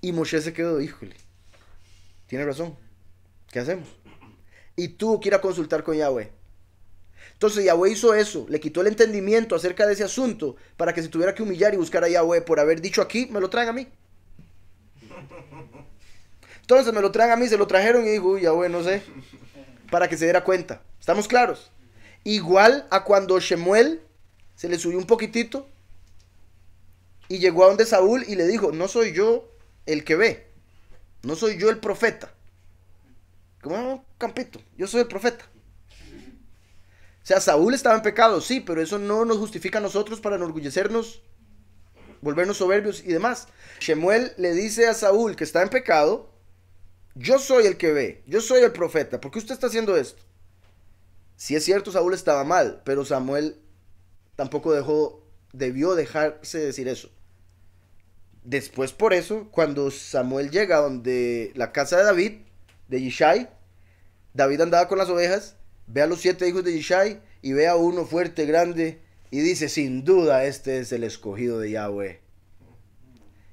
Y Moshe se quedó, híjole, tiene razón. ¿Qué hacemos? Y tú quieras consultar con Yahweh. Entonces Yahweh hizo eso, le quitó el entendimiento acerca de ese asunto para que se tuviera que humillar y buscar a Yahweh por haber dicho aquí, me lo traen a mí. Entonces me lo traen a mí, se lo trajeron y digo ya bueno, no sé, para que se diera cuenta. ¿Estamos claros? Igual a cuando Shemuel se le subió un poquitito y llegó a donde Saúl y le dijo, no soy yo el que ve, no soy yo el profeta. Como, no, ah, campito, yo soy el profeta. O sea, Saúl estaba en pecado, sí, pero eso no nos justifica a nosotros para enorgullecernos, volvernos soberbios y demás. Shemuel le dice a Saúl que está en pecado yo soy el que ve, yo soy el profeta, ¿por qué usted está haciendo esto? Si es cierto, Saúl estaba mal, pero Samuel tampoco dejó, debió dejarse decir eso. Después por eso, cuando Samuel llega donde la casa de David, de Yishai, David andaba con las ovejas, ve a los siete hijos de Yishai y ve a uno fuerte, grande, y dice, sin duda, este es el escogido de Yahweh.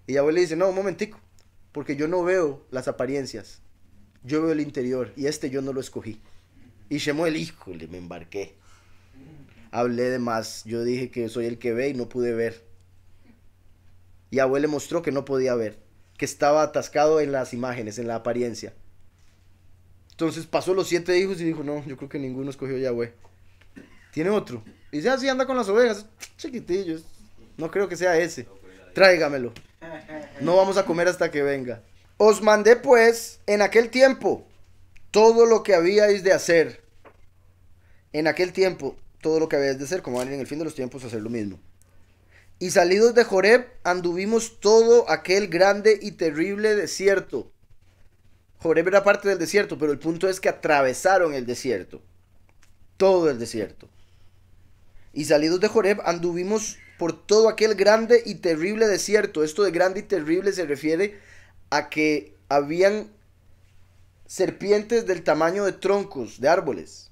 Y Yahweh le dice, no, un momentico, porque yo no veo las apariencias, yo veo el interior y este yo no lo escogí. Y el hijo, y me embarqué. Hablé de más, yo dije que soy el que ve y no pude ver. Y abuelo le mostró que no podía ver, que estaba atascado en las imágenes, en la apariencia. Entonces pasó los siete hijos y dijo, no, yo creo que ninguno escogió Yahweh. Tiene otro. Y dice, así ah, anda con las ovejas, chiquitillos. No creo que sea ese. Tráigamelo. No vamos a comer hasta que venga. Os mandé pues en aquel tiempo todo lo que habíais de hacer. En aquel tiempo, todo lo que habíais de hacer, como van en el fin de los tiempos, hacer lo mismo. Y salidos de Joreb, anduvimos todo aquel grande y terrible desierto. Joreb era parte del desierto, pero el punto es que atravesaron el desierto. Todo el desierto. Y salidos de Joreb, anduvimos por todo aquel grande y terrible desierto. Esto de grande y terrible se refiere a que habían serpientes del tamaño de troncos de árboles.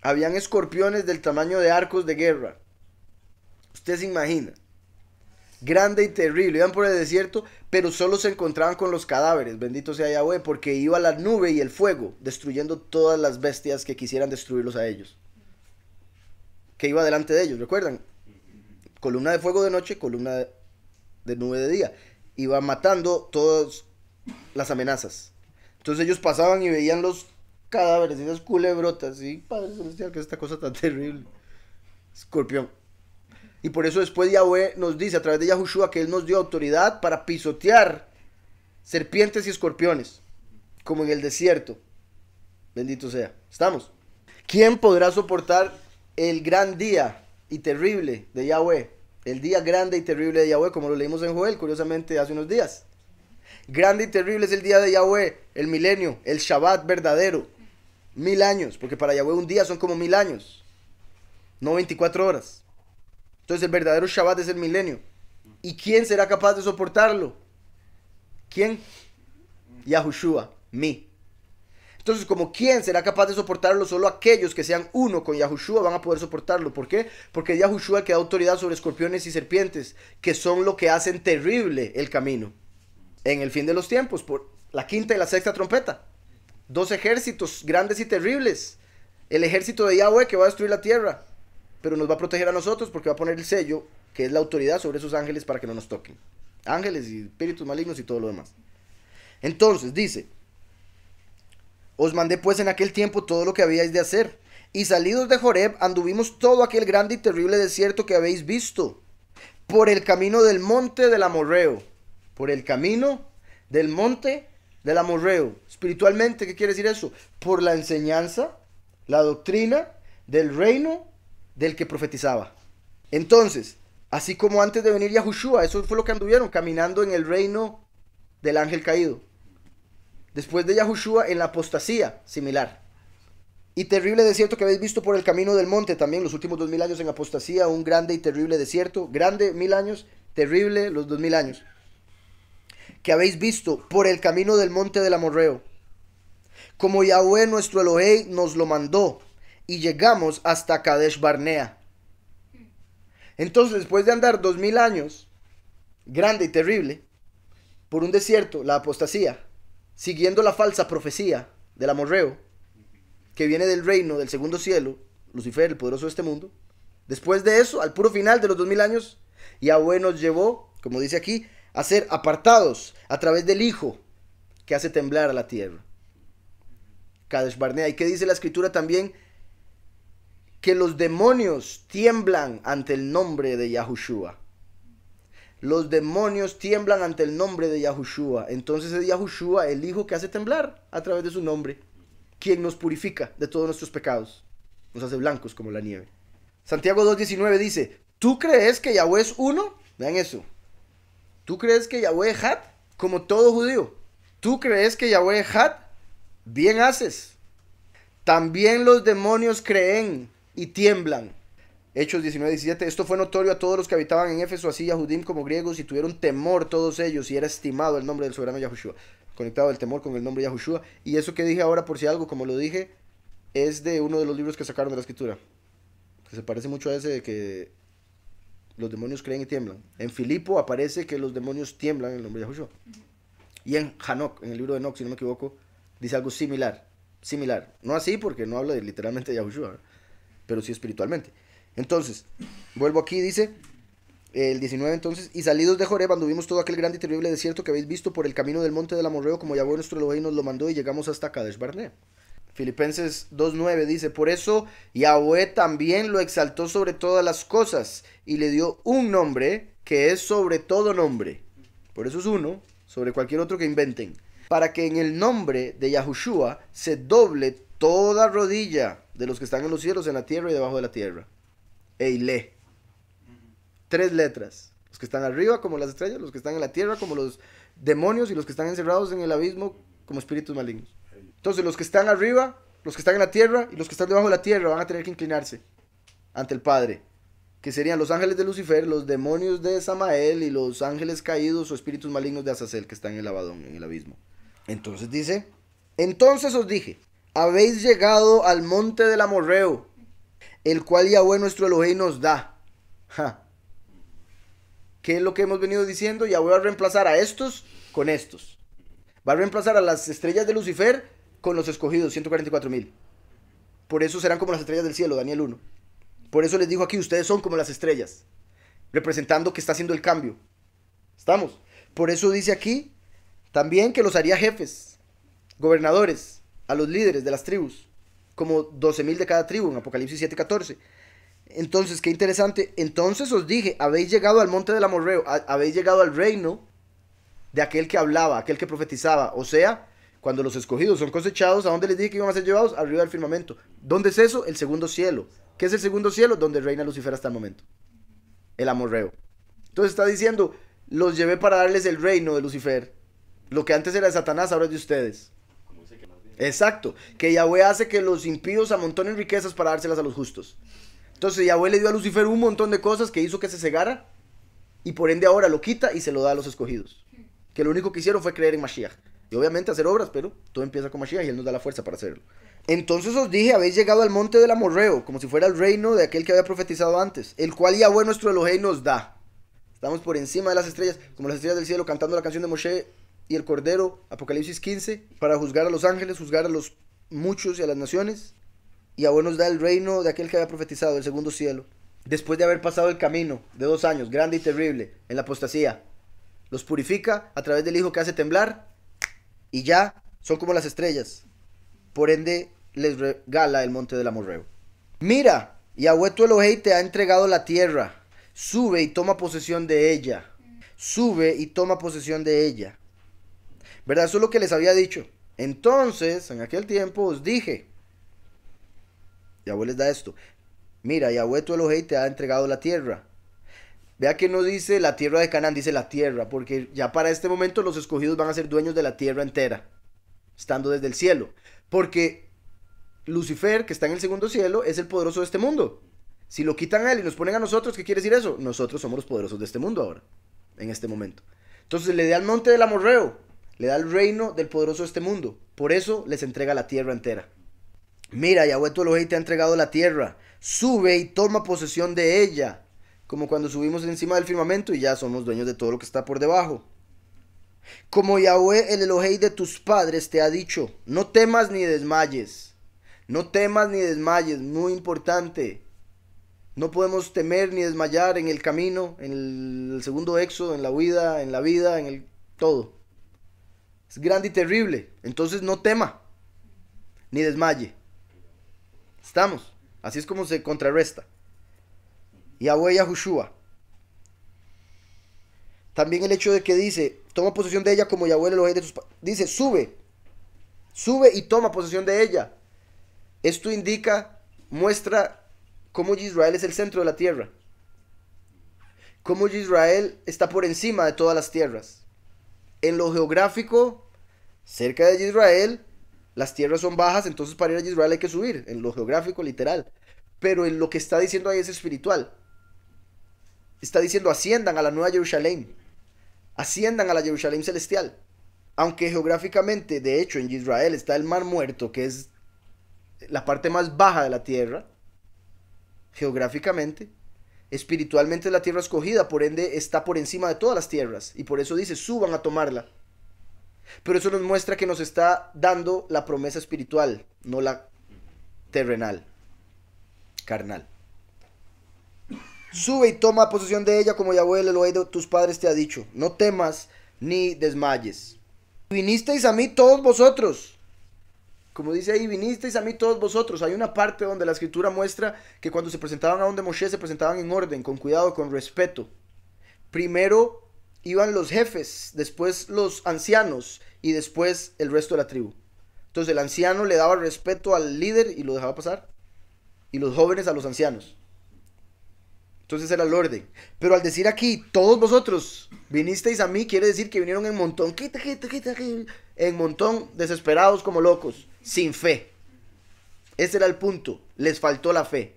Habían escorpiones del tamaño de arcos de guerra. Usted se imagina. Grande y terrible. Iban por el desierto, pero solo se encontraban con los cadáveres. Bendito sea Yahweh, porque iba la nube y el fuego, destruyendo todas las bestias que quisieran destruirlos a ellos. Que iba delante de ellos, ¿recuerdan? columna de fuego de noche, columna de, nube de día. Iba matando todas las amenazas. Entonces ellos pasaban y veían los cadáveres, esas culebrotas. Y Padre Celestial, que es esta cosa tan terrible. Escorpión. Y por eso después Yahweh nos dice a través de Yahushua que Él nos dio autoridad para pisotear serpientes y escorpiones, como en el desierto. Bendito sea. ¿Estamos? ¿Quién podrá soportar el gran día y terrible de Yahweh. El día grande y terrible de Yahweh, como lo leímos en Joel, curiosamente, hace unos días. Grande y terrible es el día de Yahweh, el milenio, el Shabbat verdadero. Mil años, porque para Yahweh un día son como mil años, no 24 horas. Entonces el verdadero Shabbat es el milenio. ¿Y quién será capaz de soportarlo? ¿Quién? Yahushua, mí. Entonces, como quién será capaz de soportarlo, solo aquellos que sean uno con Yahushua van a poder soportarlo. ¿Por qué? Porque Yahushua queda que autoridad sobre escorpiones y serpientes, que son lo que hacen terrible el camino. En el fin de los tiempos, por la quinta y la sexta trompeta. Dos ejércitos grandes y terribles. El ejército de Yahweh que va a destruir la tierra, pero nos va a proteger a nosotros porque va a poner el sello, que es la autoridad sobre esos ángeles para que no nos toquen. Ángeles y espíritus malignos y todo lo demás. Entonces, dice, os mandé pues en aquel tiempo todo lo que habíais de hacer. Y salidos de Joreb anduvimos todo aquel grande y terrible desierto que habéis visto, por el camino del monte del amorreo. Por el camino del monte del amorreo. Espiritualmente, ¿qué quiere decir eso? Por la enseñanza, la doctrina del reino del que profetizaba. Entonces, así como antes de venir Yahushua, eso fue lo que anduvieron, caminando en el reino del ángel caído después de Yahushua en la apostasía, similar. Y terrible desierto que habéis visto por el camino del monte también, los últimos dos mil años en apostasía, un grande y terrible desierto, grande mil años, terrible los dos mil años, que habéis visto por el camino del monte del Amorreo. Como Yahweh nuestro Elohei nos lo mandó, y llegamos hasta Kadesh Barnea. Entonces, después de andar dos mil años, grande y terrible, por un desierto, la apostasía, siguiendo la falsa profecía del amorreo, que viene del reino del segundo cielo, Lucifer, el poderoso de este mundo, después de eso, al puro final de los dos mil años, Yahweh nos llevó, como dice aquí, a ser apartados a través del Hijo que hace temblar a la tierra. Kadesh Barnea. ¿Y qué dice la escritura también? Que los demonios tiemblan ante el nombre de Yahushua los demonios tiemblan ante el nombre de Yahushua. Entonces es Yahushua el Hijo que hace temblar a través de su nombre, quien nos purifica de todos nuestros pecados, nos hace blancos como la nieve. Santiago 2.19 dice, ¿tú crees que Yahweh es uno? Vean eso. ¿Tú crees que Yahweh es Como todo judío. ¿Tú crees que Yahweh es Bien haces. También los demonios creen y tiemblan. Hechos 19:17, esto fue notorio a todos los que habitaban en Éfeso, así Yahudim como griegos, y tuvieron temor todos ellos, y era estimado el nombre del soberano Yahushua, conectado el temor con el nombre Yahushua. Y eso que dije ahora, por si algo, como lo dije, es de uno de los libros que sacaron de la escritura, que se parece mucho a ese de que los demonios creen y tiemblan. En Filipo aparece que los demonios tiemblan en el nombre de Yahushua. Y en Hanok, en el libro de Enoch, si no me equivoco, dice algo similar, similar. No así porque no habla de, literalmente de Yahushua, ¿eh? pero sí espiritualmente. Entonces, vuelvo aquí, dice el 19 entonces, y salidos de Joreb anduvimos todo aquel grande y terrible desierto que habéis visto por el camino del monte del Amorreo, como Yahweh nuestro Elohim nos lo mandó y llegamos hasta Kadesh Barnea. Filipenses 2.9 dice, por eso Yahweh también lo exaltó sobre todas las cosas y le dio un nombre que es sobre todo nombre. Por eso es uno, sobre cualquier otro que inventen. Para que en el nombre de Yahushua se doble toda rodilla de los que están en los cielos, en la tierra y debajo de la tierra Eile. Tres letras. Los que están arriba como las estrellas, los que están en la tierra como los demonios y los que están encerrados en el abismo como espíritus malignos. Entonces los que están arriba, los que están en la tierra y los que están debajo de la tierra van a tener que inclinarse ante el Padre, que serían los ángeles de Lucifer, los demonios de Samael y los ángeles caídos o espíritus malignos de Azazel que están en el abadón, en el abismo. Entonces dice, entonces os dije, habéis llegado al monte del Amorreo el cual Yahweh nuestro Elohim nos da. ¿Qué es lo que hemos venido diciendo? Yahweh va a reemplazar a estos con estos. Va a reemplazar a las estrellas de Lucifer con los escogidos, 144 mil. Por eso serán como las estrellas del cielo, Daniel 1. Por eso les dijo aquí, ustedes son como las estrellas, representando que está haciendo el cambio. ¿Estamos? Por eso dice aquí también que los haría jefes, gobernadores, a los líderes de las tribus como 12.000 de cada tribu en Apocalipsis 7:14. Entonces, qué interesante. Entonces os dije, habéis llegado al monte del amorreo, habéis llegado al reino de aquel que hablaba, aquel que profetizaba. O sea, cuando los escogidos son cosechados, ¿a dónde les dije que iban a ser llevados? Arriba del firmamento. ¿Dónde es eso? El segundo cielo. ¿Qué es el segundo cielo? Donde reina Lucifer hasta el momento. El amorreo. Entonces está diciendo, los llevé para darles el reino de Lucifer. Lo que antes era de Satanás, ahora es de ustedes. Exacto, que Yahweh hace que los impíos amontonen riquezas para dárselas a los justos. Entonces Yahweh le dio a Lucifer un montón de cosas que hizo que se cegara y por ende ahora lo quita y se lo da a los escogidos. Que lo único que hicieron fue creer en Mashiach. Y obviamente hacer obras, pero todo empieza con Mashiach y él nos da la fuerza para hacerlo. Entonces os dije, habéis llegado al monte del amorreo, como si fuera el reino de aquel que había profetizado antes, el cual Yahweh nuestro Elohim nos da. Estamos por encima de las estrellas, como las estrellas del cielo, cantando la canción de Moshe y el Cordero, Apocalipsis 15, para juzgar a los ángeles, juzgar a los muchos y a las naciones. Y a nos da el reino de aquel que había profetizado, el segundo cielo. Después de haber pasado el camino de dos años, grande y terrible, en la apostasía, los purifica a través del Hijo que hace temblar y ya son como las estrellas. Por ende, les regala el monte del amorreo. Mira, y tu Elohei te ha entregado la tierra. Sube y toma posesión de ella. Sube y toma posesión de ella. ¿Verdad? Eso es lo que les había dicho. Entonces, en aquel tiempo os dije, Yahweh les da esto, mira, Yahweh tu Elohei te ha entregado la tierra. Vea que no dice la tierra de Canaán, dice la tierra, porque ya para este momento los escogidos van a ser dueños de la tierra entera, estando desde el cielo. Porque Lucifer, que está en el segundo cielo, es el poderoso de este mundo. Si lo quitan a él y nos ponen a nosotros, ¿qué quiere decir eso? Nosotros somos los poderosos de este mundo ahora, en este momento. Entonces le di al monte del amorreo, le da el reino del poderoso de este mundo. Por eso les entrega la tierra entera. Mira, Yahweh tu Elohim te ha entregado la tierra. Sube y toma posesión de ella. Como cuando subimos encima del firmamento y ya somos dueños de todo lo que está por debajo. Como Yahweh el Elohim de tus padres te ha dicho, no temas ni desmayes. No temas ni desmayes, muy importante. No podemos temer ni desmayar en el camino, en el segundo éxodo, en la huida, en la vida, en el todo es grande y terrible. Entonces no tema, ni desmaye. Estamos. Así es como se contrarresta. Yahweh Yahushua. También el hecho de que dice, toma posesión de ella como Yahweh el de sus, Dice, sube. Sube y toma posesión de ella. Esto indica, muestra cómo Israel es el centro de la tierra. Cómo Israel está por encima de todas las tierras en lo geográfico, cerca de Israel, las tierras son bajas, entonces para ir a Israel hay que subir, en lo geográfico, literal. Pero en lo que está diciendo ahí es espiritual. Está diciendo asciendan a la nueva Jerusalén, asciendan a la Jerusalén celestial. Aunque geográficamente, de hecho, en Israel está el Mar Muerto, que es la parte más baja de la tierra, geográficamente, Espiritualmente la tierra escogida, por ende está por encima de todas las tierras. Y por eso dice, suban a tomarla. Pero eso nos muestra que nos está dando la promesa espiritual, no la terrenal, carnal. Sube y toma posesión de ella como Yahweh el oído tus padres te ha dicho. No temas ni desmayes. Vinisteis a mí todos vosotros como dice ahí, vinisteis a mí todos vosotros. Hay una parte donde la escritura muestra que cuando se presentaban a donde Moshe se presentaban en orden, con cuidado, con respeto. Primero iban los jefes, después los ancianos y después el resto de la tribu. Entonces el anciano le daba respeto al líder y lo dejaba pasar. Y los jóvenes a los ancianos. Entonces era el orden. Pero al decir aquí, todos vosotros vinisteis a mí, quiere decir que vinieron en montón. En montón, desesperados como locos sin fe. Ese era el punto. Les faltó la fe.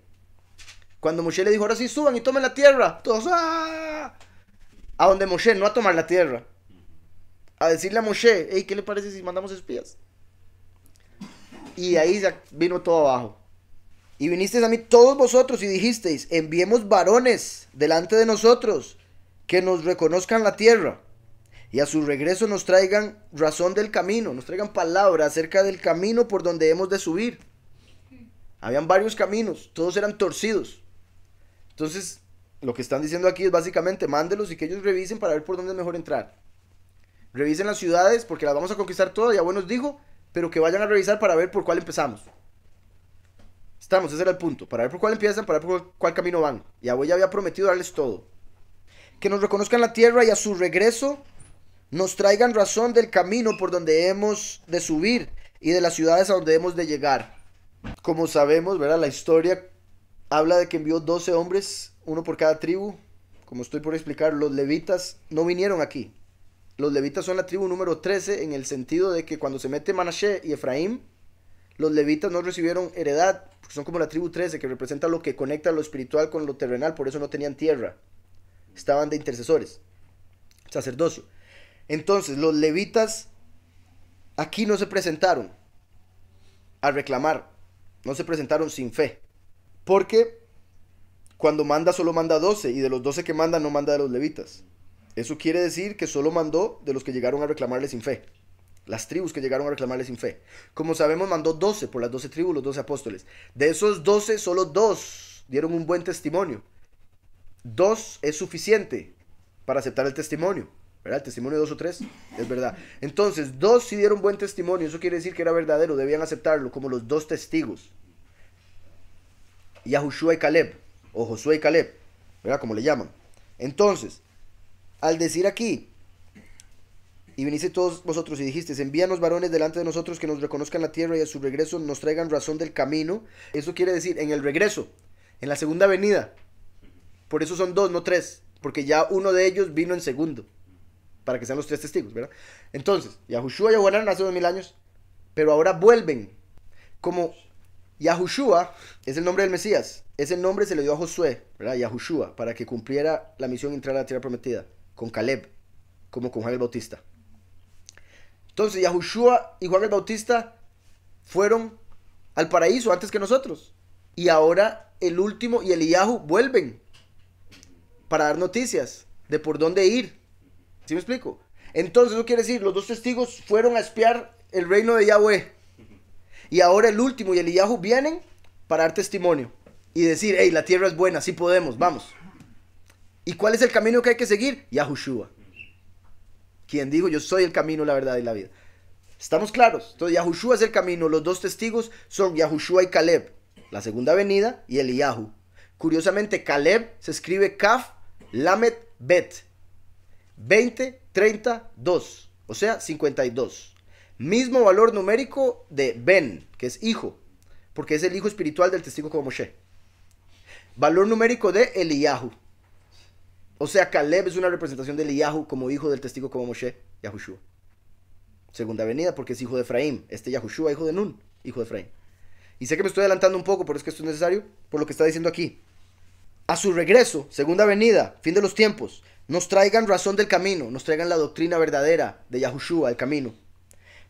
Cuando Moshe le dijo, ahora sí suban y tomen la tierra. Todos, ah". A donde Moshe, no a tomar la tierra. A decirle a Moshe, hey, ¿qué le parece si mandamos espías? Y ahí vino todo abajo. Y vinisteis a mí todos vosotros y dijisteis, enviemos varones delante de nosotros que nos reconozcan la tierra y a su regreso nos traigan razón del camino, nos traigan palabras acerca del camino por donde hemos de subir. Habían varios caminos, todos eran torcidos. Entonces, lo que están diciendo aquí es básicamente, mándelos y que ellos revisen para ver por dónde es mejor entrar. Revisen las ciudades porque las vamos a conquistar todas, ya bueno nos dijo, pero que vayan a revisar para ver por cuál empezamos. Estamos, ese era el punto, para ver por cuál empiezan, para ver por cuál camino van. Y Y ya había prometido darles todo. Que nos reconozcan la tierra y a su regreso nos traigan razón del camino por donde hemos de subir y de las ciudades a donde hemos de llegar. Como sabemos, verá La historia habla de que envió 12 hombres, uno por cada tribu. Como estoy por explicar, los levitas no vinieron aquí. Los levitas son la tribu número 13 en el sentido de que cuando se mete Manashe y Efraín, los levitas no recibieron heredad, son como la tribu 13 que representa lo que conecta lo espiritual con lo terrenal, por eso no tenían tierra. Estaban de intercesores, sacerdocio. Entonces, los levitas aquí no se presentaron a reclamar, no se presentaron sin fe, porque cuando manda solo manda 12 y de los 12 que manda no manda de los levitas. Eso quiere decir que solo mandó de los que llegaron a reclamarle sin fe. Las tribus que llegaron a reclamarle sin fe. Como sabemos, mandó 12 por las 12 tribus, los 12 apóstoles. De esos 12, solo dos dieron un buen testimonio. Dos es suficiente para aceptar el testimonio. ¿verdad? El testimonio dos o tres es verdad. Entonces, dos si dieron buen testimonio, eso quiere decir que era verdadero, debían aceptarlo como los dos testigos. Y a y Caleb, o Josué y Caleb, ¿verdad? Como le llaman. Entonces, al decir aquí, y viniste todos vosotros y dijisteis, envíanos varones delante de nosotros que nos reconozcan la tierra y a su regreso nos traigan razón del camino. Eso quiere decir, en el regreso, en la segunda venida. Por eso son dos, no tres, porque ya uno de ellos vino en segundo para que sean los tres testigos, ¿verdad? Entonces, Yahushua y Yohanan hace dos mil años, pero ahora vuelven. Como Yahushua es el nombre del Mesías, ese nombre se le dio a Josué, ¿verdad? Yahushua, para que cumpliera la misión de entrar a la tierra prometida, con Caleb, como con Juan el Bautista. Entonces, Yahushua y Juan el Bautista fueron al paraíso antes que nosotros. Y ahora el último y el Yahu vuelven para dar noticias de por dónde ir ¿Sí me explico? Entonces, eso quiere decir, los dos testigos fueron a espiar el reino de Yahweh. Y ahora el último y el Eliyahu vienen para dar testimonio y decir, hey, la tierra es buena, sí podemos, vamos. ¿Y cuál es el camino que hay que seguir? Yahushua. Quien dijo, yo soy el camino, la verdad y la vida. ¿Estamos claros? Entonces, Yahushua es el camino. Los dos testigos son Yahushua y Caleb, la segunda venida y el Eliyahu. Curiosamente, Caleb se escribe Kaf Lamet Bet. 20, 30, 2, o sea, 52. Mismo valor numérico de Ben, que es hijo, porque es el hijo espiritual del testigo como Moshe. Valor numérico de Eliyahu. O sea, Caleb es una representación de Eliyahu como hijo del testigo como Moshe, Yahushua. Segunda venida, porque es hijo de Efraín. Este Yahushua, hijo de Nun, hijo de Efraín. Y sé que me estoy adelantando un poco, pero es que esto es necesario por lo que está diciendo aquí. A su regreso, segunda venida, fin de los tiempos, nos traigan razón del camino, nos traigan la doctrina verdadera de Yahushua, el camino.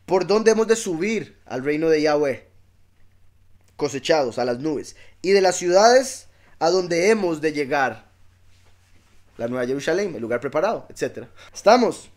¿Por dónde hemos de subir al reino de Yahweh? Cosechados a las nubes. Y de las ciudades a donde hemos de llegar. La nueva Jerusalén, el lugar preparado, etc. ¿Estamos?